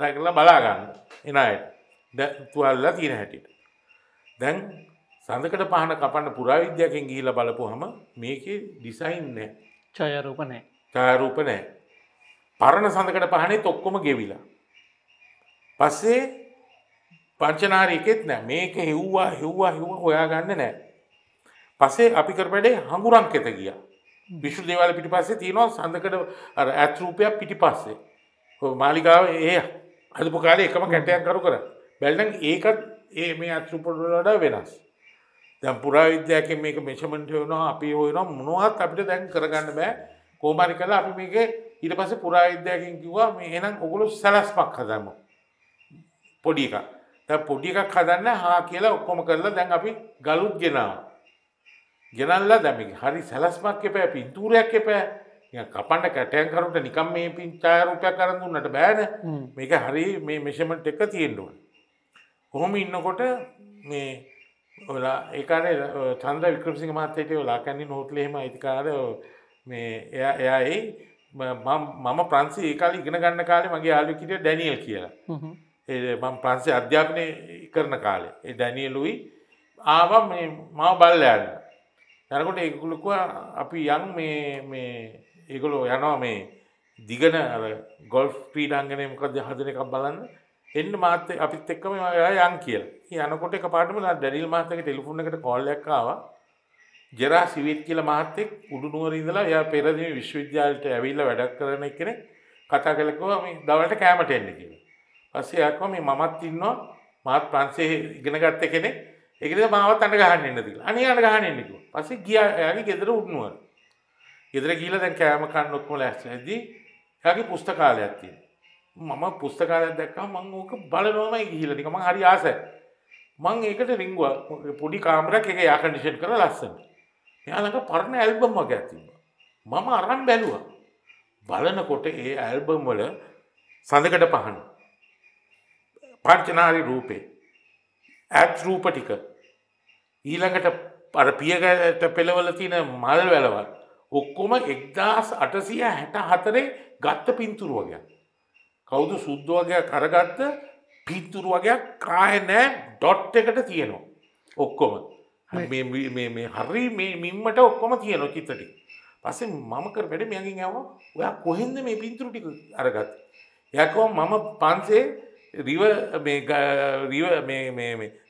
රැකලා බලාගන්න එන අයට ද තුවල්ලා තියෙන හැටියට. දැන් සඳකට පහන කපන්න පුරාවිද්‍යයකින් ගිහිල බලපුහම මේකේ ඩිසයින් නෑ චයරූප නෑ චයරූප නෑ. පරණ සඳකට පහනේ තොක්කොම ගෙවිලා. පස්සේ පංචනාරයකෙත් නෑ මේක හෙව්වා හෙව්වා හෙව හොයාගන්න නෑ පසේ අපි කරපඩේ හඟුරන් කෙත ගිය විිෂු දේවාල පිටි පස්සේ තියෙනවා සඳකට ඇත්රූපයක් පිටි පස්සේ මාලිකාව ඒ හදපු කාලේ එකම කැටයක් කරු කර බැල්ඩන් ඒකත් ඒ මේ අත්‍රූපොටලට වෙනස් දැම් පුරාවිද්‍යයක මේක මෙෂමන්ට වෙනවා අපි ඔයන මොනුවත් අපිට දැන් කරගන්න බෑ කෝමරි කලා අපි මේක ඉට පස පුරාවිද්‍යයකින් කිව්වා මේ එනම් ඔගුලු සැලස්පක් හදම පොඩි එක තැ පොඩි එකක් හදන්න හා කියලා ඔක්කොම කරලා දැන් අපි ගලුත් ගෙනවා ගෙනල්ලා දැම හරි සැලස්මක් එපෑ පින්තූරයක් එපෑ කපන්න කැටයන් කරුට නිකම් මේ පින්චායරුපය කරඳන්නට බෑන මේක හරි මේ මෙෂමට එක තියෙන්ඩුවන්. කොහොම ඉන්නකොට මේ ඔලා ඒකාර චන්ද්‍ර වික්‍රසිංහ මත්තයට ඔලා කැන්නේ නෝටලේම අයිතිකාර මේ එයා එයායි මම ප්‍රන්සේ ඒකාල ඉගෙන ගන්න කාලේ මගේ යාලුකිට ඩැනියල් කියලා ඒ මම ප්‍රන්සේ අධ්‍යාපනය කරන කාලේ ඒ ඩැනියලුයි ආව මේ මව බල්ලයන්න යනකොට ඒකුලුකුව අපි යන් මේ ඒගොලෝ යනවා මේ දිගන ගොල් ්‍රීඩ අංගනයමකද හදන එකක් බලන්න එන්න මාත අපිත් එක්කම යන් කියල යනකොට පාටම දැනිල් මාතක ටෙලිෆුන් එකට කොල්ලක්කාව ජෙරා සිවිත් කියල මාතෙක් උඩු නුවරඉදලා ය පෙරදිම විශ්වවිද්‍යාලට ඇවිල්ල වැඩක් කරන එකන කතා කලකව මේ දවලට කෑමට එන්න කියල පස්සේ යක්ම මේ මමත් ඉන්නවා මාත් ප්‍රන්සේ ඉගෙනගත්ත කෙනෙක් එකද මාවත් අන්න ගහන්න එන්න තිල අනේ අන ගහන එන්නෙක පසේ ගිය ඇගේ ගෙදර උත්නුවර ගෙදර ගීල දැන් කෑම කන්නොක්ම ලැස්නදී යගේ පුස්තකාලයක් තියෙන මම පුස්තකාලයක් දැක්කා මං ඕක බලනවාමයි ගිහිලනික මං හරි ආසයි මං ඒකට රිංගුව පොඩි කාමරක් එක යාකන්ඩිෂන් කර ලස්සන යාලක පරණ ඇල්බම් වගේ ඇතිවා මම අරන් බැලුවා බලනකොට ඒ ඇල්බම් වල සඳකට පහන පර්චනාරි රූපේ ඇත් රූප ටික ඊළඟට අර පියගට පෙළවල තියෙන මල් වැලවත් ඔක්කොම එක්දස් අටසිය හැට හතරේ ගත්ත පින්තුරු වගයක් කවුද සුද්ද වගයක් කරගත්ත පින්තුරු වගයක් කාය නෑ ඩොට් එකට තියෙනවා ඔක්කොම හරි මින්මට ඔක්කොම තියනවා චිත්තටි පසේ මම කර වැඩ මෙයගින් ඇව ඔයා කොහෙන්ද මේ පින්තුරු ටික අරගත් යකෝ මම පන්සේ රිව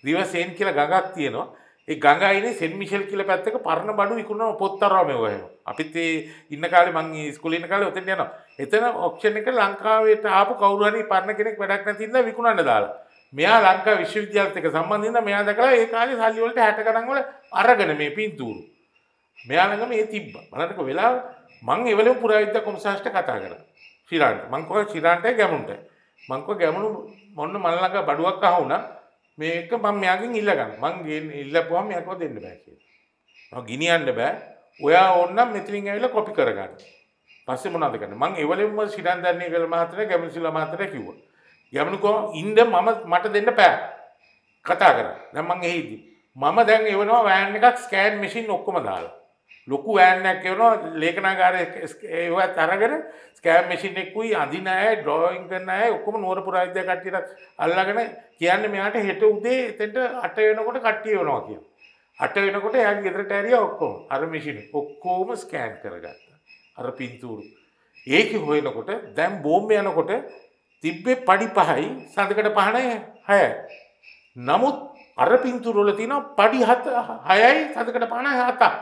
රිවසයෙන් කියල ගඟක් තියෙනවා ඒ ගඟයින සෙන්මිශල් කියල පැත්තක පරණ බඩු විකුණන පොත්තරම ඔය අපිත් ඒ ඉන්න කාල මං ස්කුලින කාල ඔතෙන් යන එතන ඔක්ෂණ එක ලංකාවට ආපු කවරුවනි පරණ කෙනෙක් වැඩක් නැතින්න විකුණන්න දාලා මෙයා ලංකා විශ්වවිද්‍යාලතක සම්බන්ධන්න මෙයා දකලා ඒ කාලේ සල්ලිවලට හැට කරංවල අරගන මේ පින්තූරු මෙයාලඟ මේ තිබ්බ බලටක වෙලා මං එවල පුරාවිද්‍ය කොමසාෂ්ට කතා කර ශිරාන්ට මංකොව චිරාන්ට ගැමුන්ට මංකව ගැමුණු මොන්න මල්ලක බඩුවක් අහුණා මේක මම මෙයාගෙන් ඉල්ලගන්න මං ඉල්ලපුවම යකව දෙන්න බෑ කියලා. මම ගිනියන්න බෑ. ඔයා ඕන්නම් මෙතනින් ඇවිල්ලා කොපි කරගන්න. පස්සේ මොනවද කරන්නේ? මං එවලෙම ශ්‍රීනන්දන්නේ කළ මාත්‍රේ ගැමුණුසිලා මාත්‍රේ කිව්වා. ගැමුණු කෝ ඉන්න මම මට දෙන්න බෑ. කතා කරා. දැන් මං එහිදී මම දැන් එවනවා වෑන් එකක් ස්කෑන් මැෂින් ඔක්කොම දාලා. ලොකු ෑන්නක් කියවනවා ලේකනාගාරය ඒවත් අරගෙන ස්කෑම් මසිනෙක්කුයි අඳිනය ඩෝයින් කරන්නය ඔක්කොම නුවර පුරාධ්‍ය කට්ටියට අල්ලගෙන කියන්න මෙයාට හෙට උදේ එතෙන්ට අට වෙනකොට කට්ටිය වනවා කිය. අට වෙනකොට යා ගෙදරට ඇරිය ඔක්කෝ අර මිසින ඔක්කෝම ස්කෑන් කරගත්ත. අර පින්තූරු. ඒක හොයනකොට දැම් බෝම්ම යනකොට තිබ්බේ පඩි පහයි සඳකට පහනය හය. නමුත් අර පින්තුරොල තින පඩි හත හයයි සඳකට පණ හතා.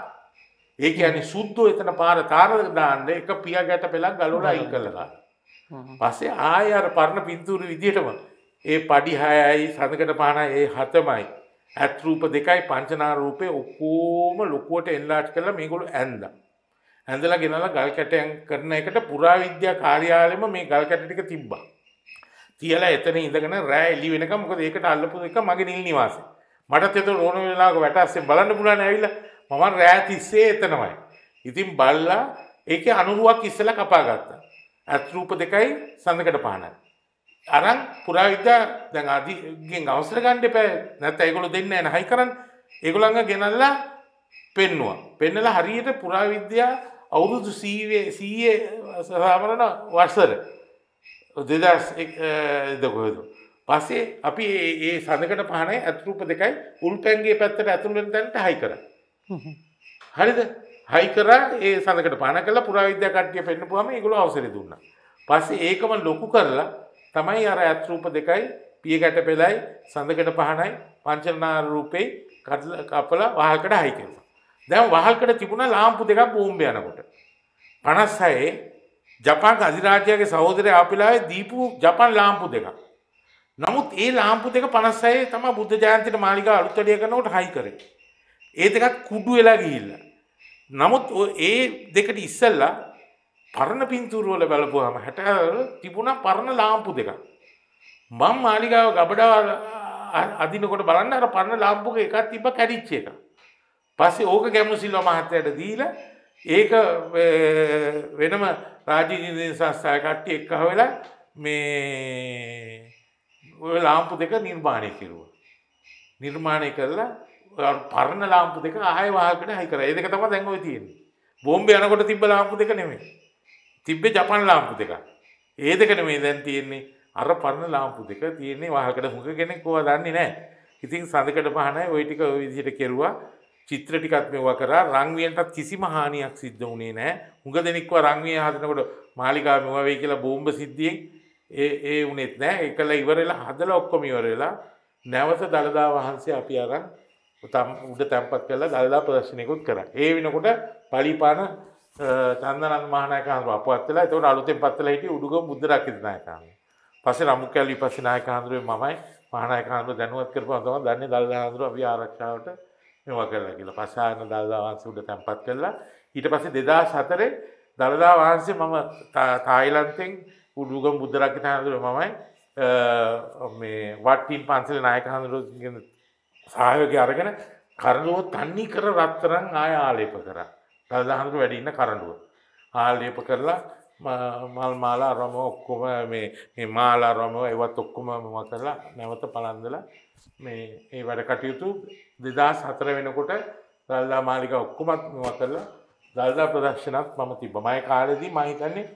ඒ ඇනි සුද්දෝ එතන පාර තාරක දාන්න එක පිය ගැට පෙළක් ගලුල අයිල් කළලා. පස්සේ ආය අර පරණ පින්තූරු විදිහටම ඒ පඩි හයයි සඳකට පාන ඒ හතමයි. ඇත්රූප දෙකයි පංචනාරූපය ඔක්කෝම ලොකුවට එල්ලාට් කරලා මේගොලු ඇන්ද. ඇඳලා ගෙනලා ගල් කැටයන් කරන එකට පුරාවිද්‍යා කාර්යාලෙම මේ ගල් කැට ටික තිබ්බා. තියලා එතන ඉඳගෙන රෑ එළි වෙනකම් මොකද ඒකට අල්ලපු එක මගේ නිල් නිවාසේ. මටත් එතන ඕන වෙලාවක වැටස්සේ බලන්න පුළුවන් ඇවිල්ලා මම රෑ තිස්සේ එතනමයි. ඉතින් බල්ලා ඒකේ අනුරුවක් ඉස්සලා කපා ගත්තා. අත්රූප දෙකයි සඳකඩ පහනයි. අරන් පුරාවිද්‍යා දැන් අදිගෙන් අවසර ගන්න එපා. නැත්නම් ඒගොල්ලෝ දෙන්නේ නැහැ නයි කරන්න. ඒගොල්ලන්ග ගෙනල්ලා පෙන්නවා. පෙන්නලා හරියට පුරාවිද්‍යා අවුරුදු 100 100 සමරන වසර 2000 දකෝද. පස්සේ අපි මේ සඳකඩ පහනයි අත්රූප දෙකයි උල්පැන්ගේ පැත්තට ඇතුළු වෙන තැනට හයි කරා. හරිද හයි කරා ඒ සඳකට පාන කළා පුරාවිද්‍යා කට්ටිය පෙන්නපුවාම ඒගොල්ලෝ අවසරය දුන්නා. පස්සේ ඒකම ලොකු කරලා තමයි අර ඇත් රූප දෙකයි පිය ගැට පෙළයි සඳකට පහනයි පංචනාර රූපේ කපලා වහල්කට හයි කරනවා. දැන් වහල්කට තිබුණා ලාම්පු දෙකක් බෝම්බේ යනකොට. 56 ජපාන් අධිරාජ්‍යයේ සහෝදරයා ආපිලාවේ දීපු ජපාන් ලාම්පු දෙකක්. නමුත් ඒ ලාම්පු දෙක 56 තමයි බුද්ධ ජයන්තිට මාලිගාව අලුත් වැඩිය කරනකොට හයි කරේ. ඒ දෙකත් කුඩු වෙලා ගිහිල්ලා. නමුත් ඒ දෙකට ඉස්සෙල්ලා පරණ පින්තූරු වල බලපුවාම 60 තිබුණා පරණ ලාම්පු දෙකක්. මම මාලිගාව ගබඩාව අදිනකොට බලන්න අර පරණ ලාම්පුක එකක් තිබ්බ කැඩිච්ච එක. පස්සේ ඕක ගැමුසිල්ව මහත්තයට දීලා ඒක වෙනම රාජ්‍ය ඉදිරියෙන් සංස්ථා කට්ටිය එක්කහ වෙලා මේ ඔය ලාම්පු දෙක නිර්මාණය කෙරුවා. නිර්මාණය කරලා පරණ ලාම්පු දෙක ආය වාහකට හයිකර ඒදක තම දැන්ව තියෙන බෝම්බ යනකොට තිබ ලාම්පු දෙක නෙමේ තිබ්බේ ජපන් ලාම්පු දෙක ඒදකන මේ දැන් තියෙන්නේ අර පරණ ලාම්පු දෙක තියන්නේ වාහකට හුක කෙනෙක් කෝ දන්නේ නෑ ඉතින් සඳකට පහනයි ඔයිටික විදිහට කෙරවා චිත්‍ර ටිකත් මෙවා කර රංවියන්ටත් කිසිම හානියක් සිද්ධ වුණේ නෑ හුඟ දෙනෙක්ව රංවිය හදනකොට මාලිකා මෙවවෙයි කියලා බෝම්බ සිද්ධියෙන් ඒ ඒ උනෙත් නෑ එකල ඉවරලා හදල ඔක්කොම ඉවරලා නැවත දළදා වහන්සේ අපි අරන් උතම් උඩ තැම්පත් කරලා දළදා ප්‍රදර්ශනයකුත් කරා. ඒ වෙනකොට පලිපාන චන්දනන් මහානායක හඳුර අපවත් වෙලා එතකොට අලුතෙන් පත්තලා හිටිය උඩුගම බුද්ධ රක්කිත නායක හඳුර. පස්සේ රමුකැලි විපස්සී නායක හඳුරේ මමයි මහානායක හඳුර දැනුවත් කරපුවා තමයි දන්නේ දළදා හඳුර අපි ආරක්ෂාවට මේවා කරලා කියලා. පස්සේ ආන දළදා වහන්සේ උඩ තැම්පත් කළා. ඊට පස්සේ 2004 දළදා වහන්සේ මම තායිලන්තෙන් උඩුගම බුද්ධ රක්කිත හඳුරේ මමයි මේ වට්ටිම් පන්සල නායක හඳුරගෙන සහයෝගය අරගෙන කරඬුව තන්නේ කර රත්තරන් ආය ආලේප කරා. ගල්දහනට වැඩි ඉන්න කරඬුව. ආලේප කරලා මල් මාලා රම ඔක්කොම මේ මේ මාලා රම ඒවත් ඔක්කොම මම කරලා නැවත පලන්දලා මේ ඒ වැඩ කටයුතු 2004 වෙනකොට දල්දා මාලිකා ඔක්කොමත් මම කරලා දල්දා ප්‍රදර්ශනත් මම තිබ්බා. මම ඒ කාලෙදී මම හිතන්නේ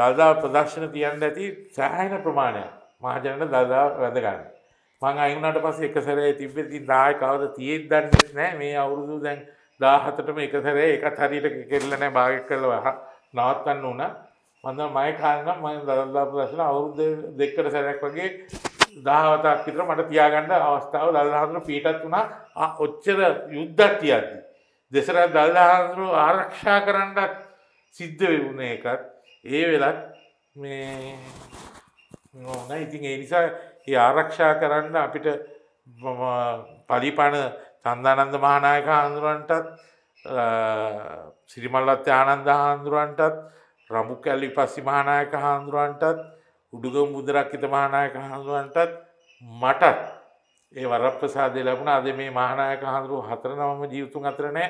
දල්දා ප්‍රදර්ශන තියන්න ඇති සෑහෙන ප්‍රමාණයක් මහජනට දල්දා වැඳ ගන්න. මං අයුනට පස එකසරේ තිබෙති දාය කවද තියෙත් දන්නෙත් නෑ මේ අවුරුදු දැන් දාහතටම එකසරේ එක හරිට කෙල්ලන භාග කලවහ නවත්තන්න ඕන මඳ මය කාන්න මම දරදා ප්‍රශ්න අවුරුද්ධ දෙක්කට සැරැක් වගේ දහවතක් විතර මට තියාගන්න අවස්ථාව දල්හඳුර පීටත් වුණා ඔච්චර යුද්ධක් තියද්ද. දෙසර දල්දාහන්දුරු ආරක්ෂා කරන්නත් සිද්ධ වුණ එකත් ඒ වෙලත් මේ නොන ඉතින් ඒ නිසා ඒ ආරක්ෂා කරන්න අපිට පලිපන සන්ධානන්ද මහනායක හාන්දුරුවන්ටත් සිරිමල්ලත් ආනන්ද හාන්දුරුවන්ටත් රමු කැල්ලි පස්සි මහනායක හාන්දුරුවන්ටත් උඩුගම් බුදරක්කිත මහනායක හාන්දුරුවන්ටත් මටත් ඒ වරප්‍රසාදය ලැබුණ අද මේ මහනායක හාන්දුරුව හතර නවම ජීවතුන් අතර නෑ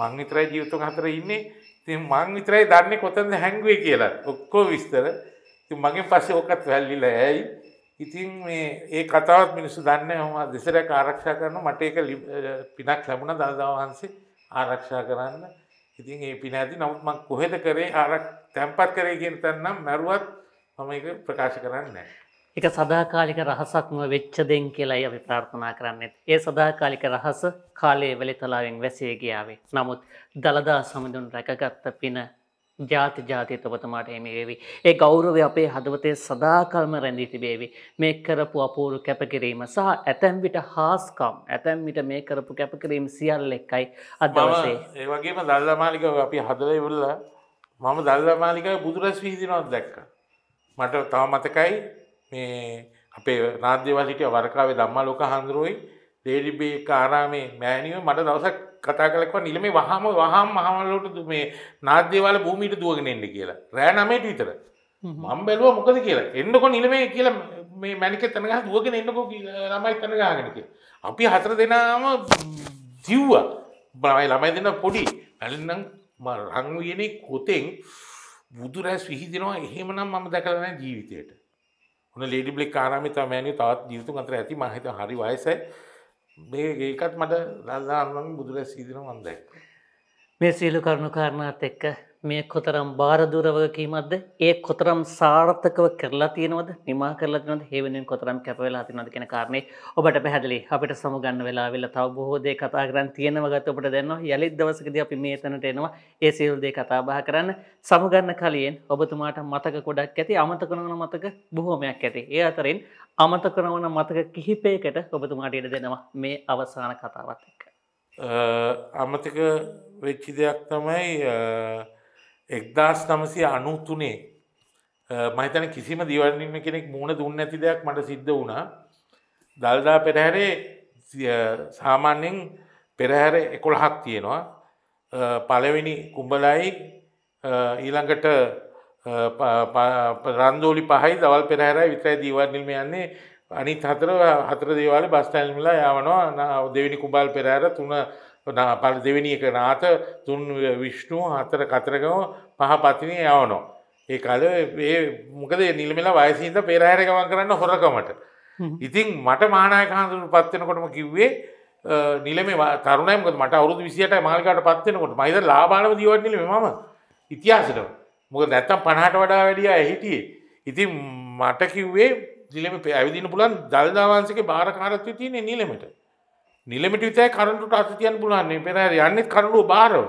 මං විතරයි ජීවතුන් අතර ඉන්නේ ති මං විතරයි දන්නේ කොතන්ද හැංගුවේ කියලා ඔක්කෝ විස්තර මගේ පස්සේ ඕකත් වැල්ලිලා ඇයි ඉතින් මේ ඒ කතාවත් මිනිස්සු දන්න හම දෙසරයක් ආරක්ෂා කරන මට එක පිනක් ලැබුණ දළදා වහන්සේ ආරක්ෂා කරන්න ඉතින් ඒ පින ඇති නමුත් මං කොහෙද කරේ ආරක් තැන්පත් කරේ කියෙන් තන්නම් මැරුවත් හම එක ප්‍රකාශ කරන්න. එක සදාකාලික රහසක්ම වෙච්චදෙන් කියලායි අපි ප්‍රාර්ථනා කරන්නෙත්. ඒ සදාකාලික රහස කාලයේ වෙලි තලාවෙන් වැසේ ගියාවේ. නමුත් දළදා සමඳුන් රැකගත්ත පින ජාති ජාතිය තවතමාට එමි වේවි. ඒ ගෞරවය අපේ හදවතේ සදාකල්ම රැඳී තිබේවි. මේ කරපු අපූරු කැපකිරීම සහ ඇතැම් විට හාස්කම් ඇතැම් විට මේ කරපු කැපකිරීම සියල් එක්කයි අදවසේ. ඒ වගේම දල්ලමාලික අපි හදලයි උල්ල මම දල්ලමාලික බුදුරස් වීදිනොත් දැක්ක. මට තව මතකයි මේ අපේ රාධ්‍යවලිට වරකාවේ දම්මා ලොක හඳුරුවයි දේඩිබේ ආරාමේ මෑනිව මට දවසක් කතා කලක්ව නිලමේ වහම වහම් මහමලට මේ නාද්‍යවාල භූමිට දුවගෙන එන්න කියලා රෑ නමේට විතර මම් බැලුව මොකද කියලා එන්නකො නිලමේ කියල මේ මැනික තනගහ දුවගෙන එන්නකො ළමයි තනගාගෙනක අපි හතර දෙනාම ජිව්වා බයි ළමයි දෙන්න පොඩි පැලනම් රංවයනේ කොතෙන් බුදුරැස් විහිදෙනවා එහෙමනම් මම දැකලන ජීවිතයට ඔන ලෙඩි බ්ලෙක් ආරාමිතා මෑනි තවත් ජීවිතු අතර ඇති මහිත හරි වයසයි මේ ඒකත් මට දදාමන් බුදුර සීදන මන්දැක්. මේ සියලු කරුණු කාරණාත් එක්ක මේ කොතරම් බාරදුරවකීමක්ද ඒ කොතරම් සාර්ථකව කරලා තියනවද නිමා කරලතිනද හේවනෙන් කොතරම් කැපවෙලා තිනද කියෙන කාරණය ඔබට පැහැදිලි අපට සමුගන්න වෙලා වෙල තව බොහෝදේ කතාගරන් තියෙනවගත ඔබට දෙන්න යළි දවසකද අපි මේතනට එනවා ඒ සියල්දේ කතාබා කරන්න සමුගන්න කලියෙන් ඔබතුමාට මතක කොඩක් ඇති අමතකනවන මතක බොහෝමයක් ඇති ඒ අතරින් අමතකනවන මතක කිහිපයකට ඔබතුමාට ඉට දෙනවා මේ අවසාන කතාවත් එක්ක. අමතක වෙච්චි දෙයක් තමයි එක්දස් නමසය අනුතුනේ මහිතන කිසිම දිවරණින්ම කෙනෙක් මුණ දුන්න ඇති දෙයක් මට සිද්ධ වුණා දල්දා පෙරහැරේ සාමාන්‍යෙන් පෙරහැර එකොළහක් තියෙනවා පලවෙනි කුම්ඹලයි ඊළඟට රන්දෝලි පහයි දවල් පෙරහැරයි විතරයි දීවර්නිල්ම යන්නේ අනිත් හතර හතර දේවාල බස්ටයිල්මලා යවනවා දෙවිනි කුඹල් පෙරහැර තුන පල දෙවැනි එක නාත තුන් විශ්ණු හතර කතරගම පහ පතිනය යවනෝ. ඒ කල ඒ මොකද නිල්මලා වයසින්ද පෙරහැර ගමන් කරන්න හොරකමට. ඉතින් මට මානායක හඳුරු පත්වෙනකොටම කිව්වේ නිලම තරුණයමක මට අවුදු විසියට මාල්කට පත්වෙනකොට මයිද ලාබාලව දීවන්නල මම ඉතිහාසට මොක නැත්තම් පණහට වඩා වැඩිය හිටියේ. ඉතින් මට කිව්වේ දිලම පැවිදින පුලන් දල්දාවන්සක භාරකාරත්ව තියනෙ නිලෙමට. නිලමිට විතයි කරන්ටුට අසතියන් පුලන්නේ පෙරහැර යන්නෙත් කරලු බාරව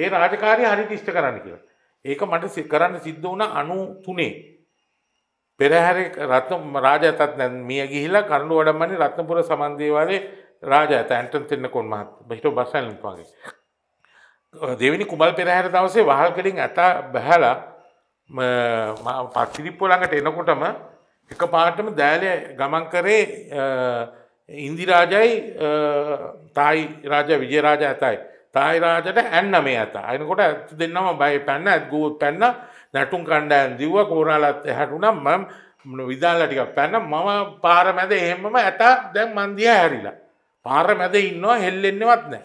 ඒ රාජකාරය හරිට ඉෂ්ට කරන්න කියලා. ඒක මට කරන්න සිද්ධ වුණ අනු තුනේ. පෙරහැර රත්න රාජතත් නැ මිය ගිහිලා කරලු වඩම්මනි රත්නපුර සමන්දේවාලේ රාජත ඇන්ටන් තෙන්න කොන් මහත් බහිට බස්සලින්පාගේ. දෙවිනි කුමල් පෙරහැර දවසේ වහල් කඩින් ඇතා බැහැලා පත්තිරිප්පෝ ළඟට එනකොටම එක පාටම දෑලය ගමන් කරේ ඉන්දිරාජයි තායි රාජ විජයරාජ ඇතයි. තායිරාජට ඇන්න මේ ඇත අයනකොට ඇත් දෙන්නම බයි පැන්න ඇත් ගූත් පැන්න නැටුම් කණ්ඩයන් දිව්ව කෝරාලත් හැටුනම් මම විදාල්ල ටිකක් පැන්න මම පාර මැද එහෙමම ඇත දැන් මන්දිය හැරිලා. පාර මැද ඉන්නවා හෙල්ලෙන්නෙවත් නෑ.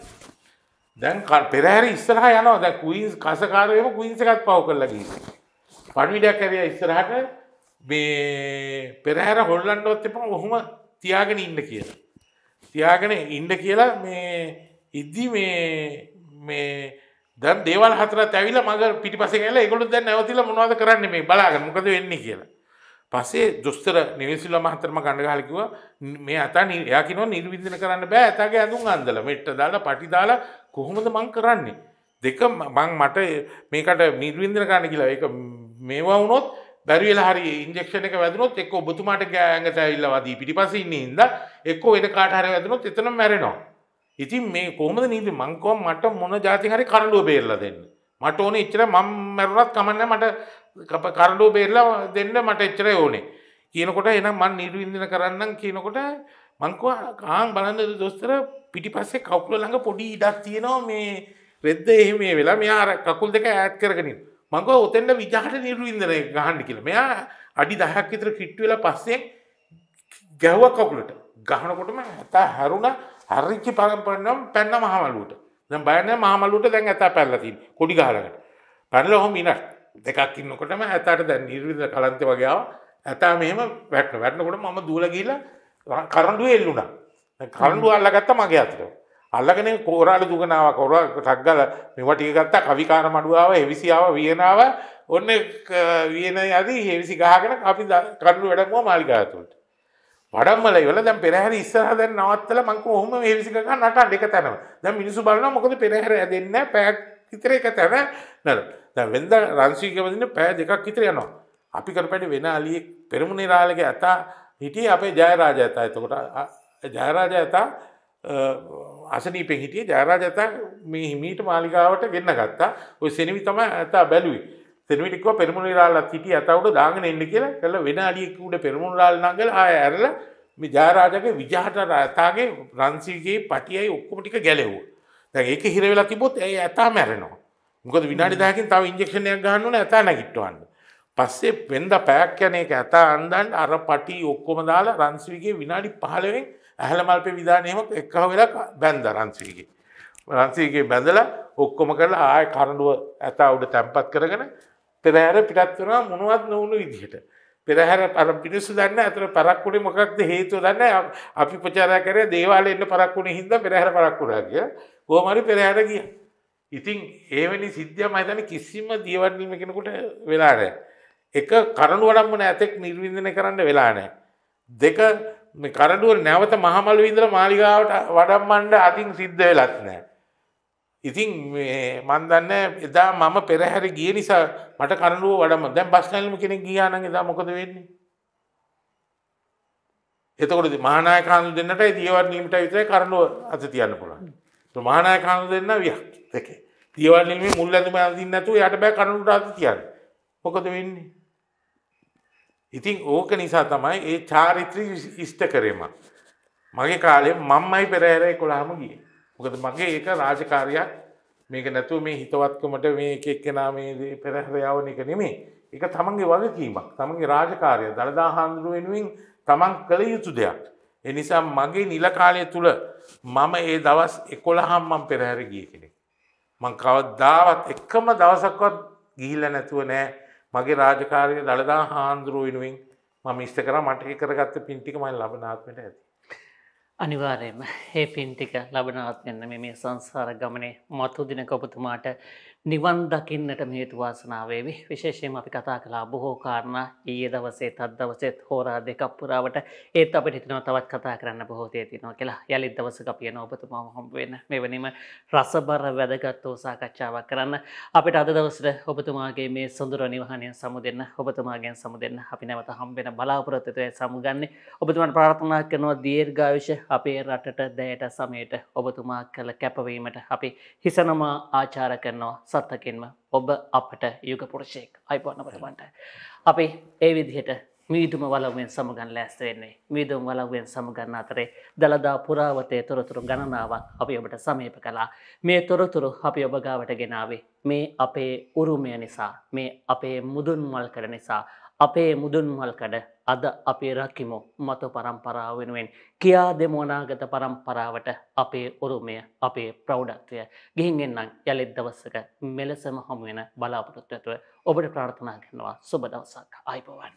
දැන් පෙරහැරි ඉස්සරහ යනවා දැ කයින්ස් කසකාරයම කයින්ස එකත් පව කරලගී. පණවිඩක් කැරිය ඉස්සරහට මේ පෙරහැර හොල්ලන්ඩොත් එපම ඔහොම තියාගෙන ඉන්න කියලා. තියාගෙන ඉන්ඩ කියලා මේ ඉද්දි මේ මේ දැන් දේවල් හතර තැවිල මඟ පිටිපස කියලා ඒගොල්ලෝ දැන් නැවතිලා මොනවද කරන්නේ මේ බලාගෙන මොකද වෙන්නේ කියලා. පස්සේ දොස්තර නිවිසිල මහත්තරම කණ්ඩගහලා කිව්වා මේ අතා එයා කියනවා නිර්වින්දන කරන්න බෑ අතාගේ ඇඳුම් අඳලා මෙට්ට දාලා පටි දාලා කොහොමද මං කරන්නේ දෙක මං මට මේකට නිර්වින්දන කරන්න කියලා ඒක මේවා වුණොත් බැරිවෙලා හරි ඉන්ජෙක්ෂණ එක වැදුනොත් එක්ක ඔබතුමාට ගෑඟට ඇල්ලවදී පිටිපස්සේ ඉන්නේ ඉඳ එක්කෝ වෙන කාට හරි වැදුනොත් එතනම මැරෙනවා. ඉතින් මේ කොහොමද නීති මං කොහොම මට මොන જાතින් හරි කරඬුව බේරලා දෙන්න. මට ඕනේ එච්චර මම මැරුණත් කමන්නේ මට කරඬුව බේරලා දෙන්න මට එච්චරයි ඕනේ. කියනකොට එහෙනම් මං නීති විඳින කරන්නම් කියනකොට මං ආන් බලන්න දොස්තර පිටිපස්සේ කකුල ළඟ පොඩි ඉඩක් තියෙනවා මේ රෙද්ද එහෙම වෙලා මෙයා කකුල් දෙක ඈත් කරගෙන ඉන්නවා. මඟ ඔතෙන්ට විජහට නිර්වින්දනය ගහන්න කියල මෙයා අඩි දහයක් විතර කිට්ටවෙල පස්සේ ගැහ්ව කොකුලට ගහනකොටම ඇතා හැරුණ හරිච්චි පරම්පරනම් පැන්න මහමලුවට ද බයන මාමලුට දැන් ඇතා පැල්ලතින් කොඩි ගහලකට පැනල හොම ඉනක් දෙකක් ඉන්නකොටම ඇතාට දැන් නිර්විද කලන්ත වගේාව ඇතා මෙම වැටන වැටනකොට මම දූල කියලා කරඩුව එල්ලුණා කරඩුව අල්ලගත්ත මගේ අතරව අල්ලගෙන කෝරාල දුගනාව කොර ටක්ගල මෙවටික ගත්තා කවිකාර මඩුවාව එවිසිාව වියනාව ඔන්න වියන අද හෙවිසි ගහගෙන අපි කරලු වැඩක්ම මාලිකාතුට. වඩම්මල වල දැ පෙරහර ඉස්සරහද නවත්තල මංක හොම විසික නට දෙක තැනව ද මිනිසු බලන මොකද පෙරහර දෙන්න පැත් හිතර එක තැන නද වෙද රංශීකවදින පෑ දෙකක් හිතර යනවා. අපි කරපැට වෙන අලියෙක් පෙරමුණ රාලක ඇතා හිටිය අපේ ජයරාජ ඇතා එතකොට ජයරාජ ඇතා අසනීපෙන් හිටිය ජයරාජ ඇතා මේ හිමීට මාලිකාවට ගෙන්න්න ගත්තා ඔය සෙනවි තම ඇතා බැලුයි සෙනවිටික්ව පෙරමුණනිරාල්ලා සිටිය ඇතවට දාගෙන එන්න කියලා කළ වෙන අඩියෙකුට පෙරමුණරාල් නගල ආය ඇරල මේ ජයරාජගේ විජාට ඇතාගේ රන්සිගේ පටියයි ඔක්කොම ටික ගැලෙවූ දැ ඒක හිරවෙලා තිබොත් ඇයි ඇතා මැරෙනවා මොකද විනාඩි දාකින් තව ඉන්ජෙක්ෂණයක් ගහන්නන ඇතා නැගිට්ටවන්න පස්සේ පෙන්ද පැයක් යන එක ඇතා අන්දන් අර පටි ඔක්කොම දාලා රන්සිවිගේ විනාඩි පහලවෙෙන් ඇහල මල්පේ විධානයමක් එක්කහ වෙලා බැන්ද රන්සීගේ. රන්සීගේ බැඳලා ඔක්කොම කරලා ආය කරඩුව ඇතා උඩ තැම්පත් කරගෙන පෙරහැර පිටත් වනා මොනුවත් නොවුණු විදිහට. පෙරහැර පර පිනිසු දන්න ඇතර පරක්කුණේ මොකක්ද හේතුව දන්න අපි ප්‍රචාරය කරය දේවාල එන්න පරක්කුණේ හිද පෙරහැර පරක්කුරා කිය ගෝමරි පෙරහැර ගිය. ඉතින් ඒවැනි සිද්ධිය මහිතන කිසිම දියවන්නීම කෙනකුට වෙලානෑ. එක කරනුවඩම්ම නෑතෙක් නිර්විඳන කරන්න වෙලානෑ. දෙක කරඩුවර නැවත මහමල් විඳල මාලිගාවට වඩම්මන්ඩ අතින් සිද්ධ වෙලත් නෑ. ඉතින් මන්දන්න එදා මම පෙරහැර ගිය නිසා මට කරඩුව වඩම දැම් බස්නැල්ම කෙනෙ ගියාන එදා මොකද වෙන්නේ. එතකොට මානායකාන්ු දෙන්නට දියවරනීමට විතර කරඩුව අත තියන්න පුළන් මානායකාණු දෙන්න වියක් දෙකේ තියවරනීම මුල් ඇඳම අදින්නතු යට බෑ කරනුට අත තියන්න මොකද වෙන්නේ. ඉතින් ඕක නිසා තමයි ඒ චාරිත්‍ර ඉෂ්ට කරේම. මගේ කාලේ මම්මයි පෙරහැර 11ම ගියේ. මොකද මගේ ඒක රාජකාරියක් මේක නැතුව මේ හිතවත්කමට මේ එක එක්කෙනා මේ පෙරහැර යවන එක නෙමෙයි. ඒක තමන්ගේ වගකීමක්. තමන්ගේ රාජකාරිය දළදා හාමුදුරුව වෙනුවෙන් තමන් කළ යුතු දෙයක්. ඒ නිසා මගේ නිල කාලය තුල මම ඒ දවස් 11ම මම පෙරහැර ගිය කෙනෙක්. මං කවදාවත් එකම දවසක්වත් ගිහිල්ලා නැතුව නෑ. මගේ රාජකාරය දළදා හාන්දුරුවෙනුවෙන් මම ඉස්ත කර මටහි කරගත්ත පින්ටිකමයි ලබනාත්මට ඇති. අනිවාරයම ඒ පින්ටික ලබනාත්මයන්න මේ සංසාර ගමනේ මත්තුදින කොපතුමාට නිවන් දකින්නට මේතු වාසනාවේවි විශේෂයෙන් අපි කතා කලා බොහෝ කාරණ ඊයේ දවසේ තත් දවසෙත් හෝරා දෙකක් පුරාවට ඒත් අපිට හිතනවා තවත් කතා කරන්න බොහෝ දේ තියෙනවා කියලා යලිත් දවසක අපි යන ඔබතුමාව හම්බ වෙන මෙවැනිම රසබර වැදගත් වූ සාකච්ඡාවක් කරන්න අපිට අද දවසට ඔබතුමාගේ මේ සොඳුර නිවහනය සමුදෙන්න ඔබතුමාගෙන් සමුදෙන්න අපි නැවත හම්බෙන බලාපොරොත්තුවය සමුගන්නේ ඔබතුමන් ප්‍රාර්ථනා කරනවා දීර්ඝායුෂ අපේ රටට දැයට සමයට ඔබතුමා කළ කැපවීමට අපි හිසනමා ආචාර කරනවා සත්තකින්ම ඔබ අපට යුග පුරෂයෙක් අයිපන්නපටමට. අපි ඒ විදිහට මීදුම වලවෙන් සමගන් ලෑස්තවෙන්නේ මීදුම් වලවෙන් සමගන්න අතරේ දළදා පුරාවතය තොරතුරු ගණනාවක් අපි ඔබට සමීප කලා මේ තොරතුරු අපි ඔබගාවට ගෙනාවේ මේ අපේ උරුමය නිසා මේ අපේ මුදුන්මල් කර නිසා අපේ මුදුන්මල්කඩ අද අපේ රකිමු මතු පරම්පරාව වෙනුවෙන් කියා දෙමෝනාගත පරම්පරාවට අපේ උරුමය අපේ ප්‍රෞඩත්වය ගිහින් එන්නම් යළිත් දවස්සක මෙලෙසම හමුවෙන බලාපොරොත්තු ඇතුව ඔබට ප්‍රාර්ථනා කරනවා සුබ දවසක් ආයිබවන්.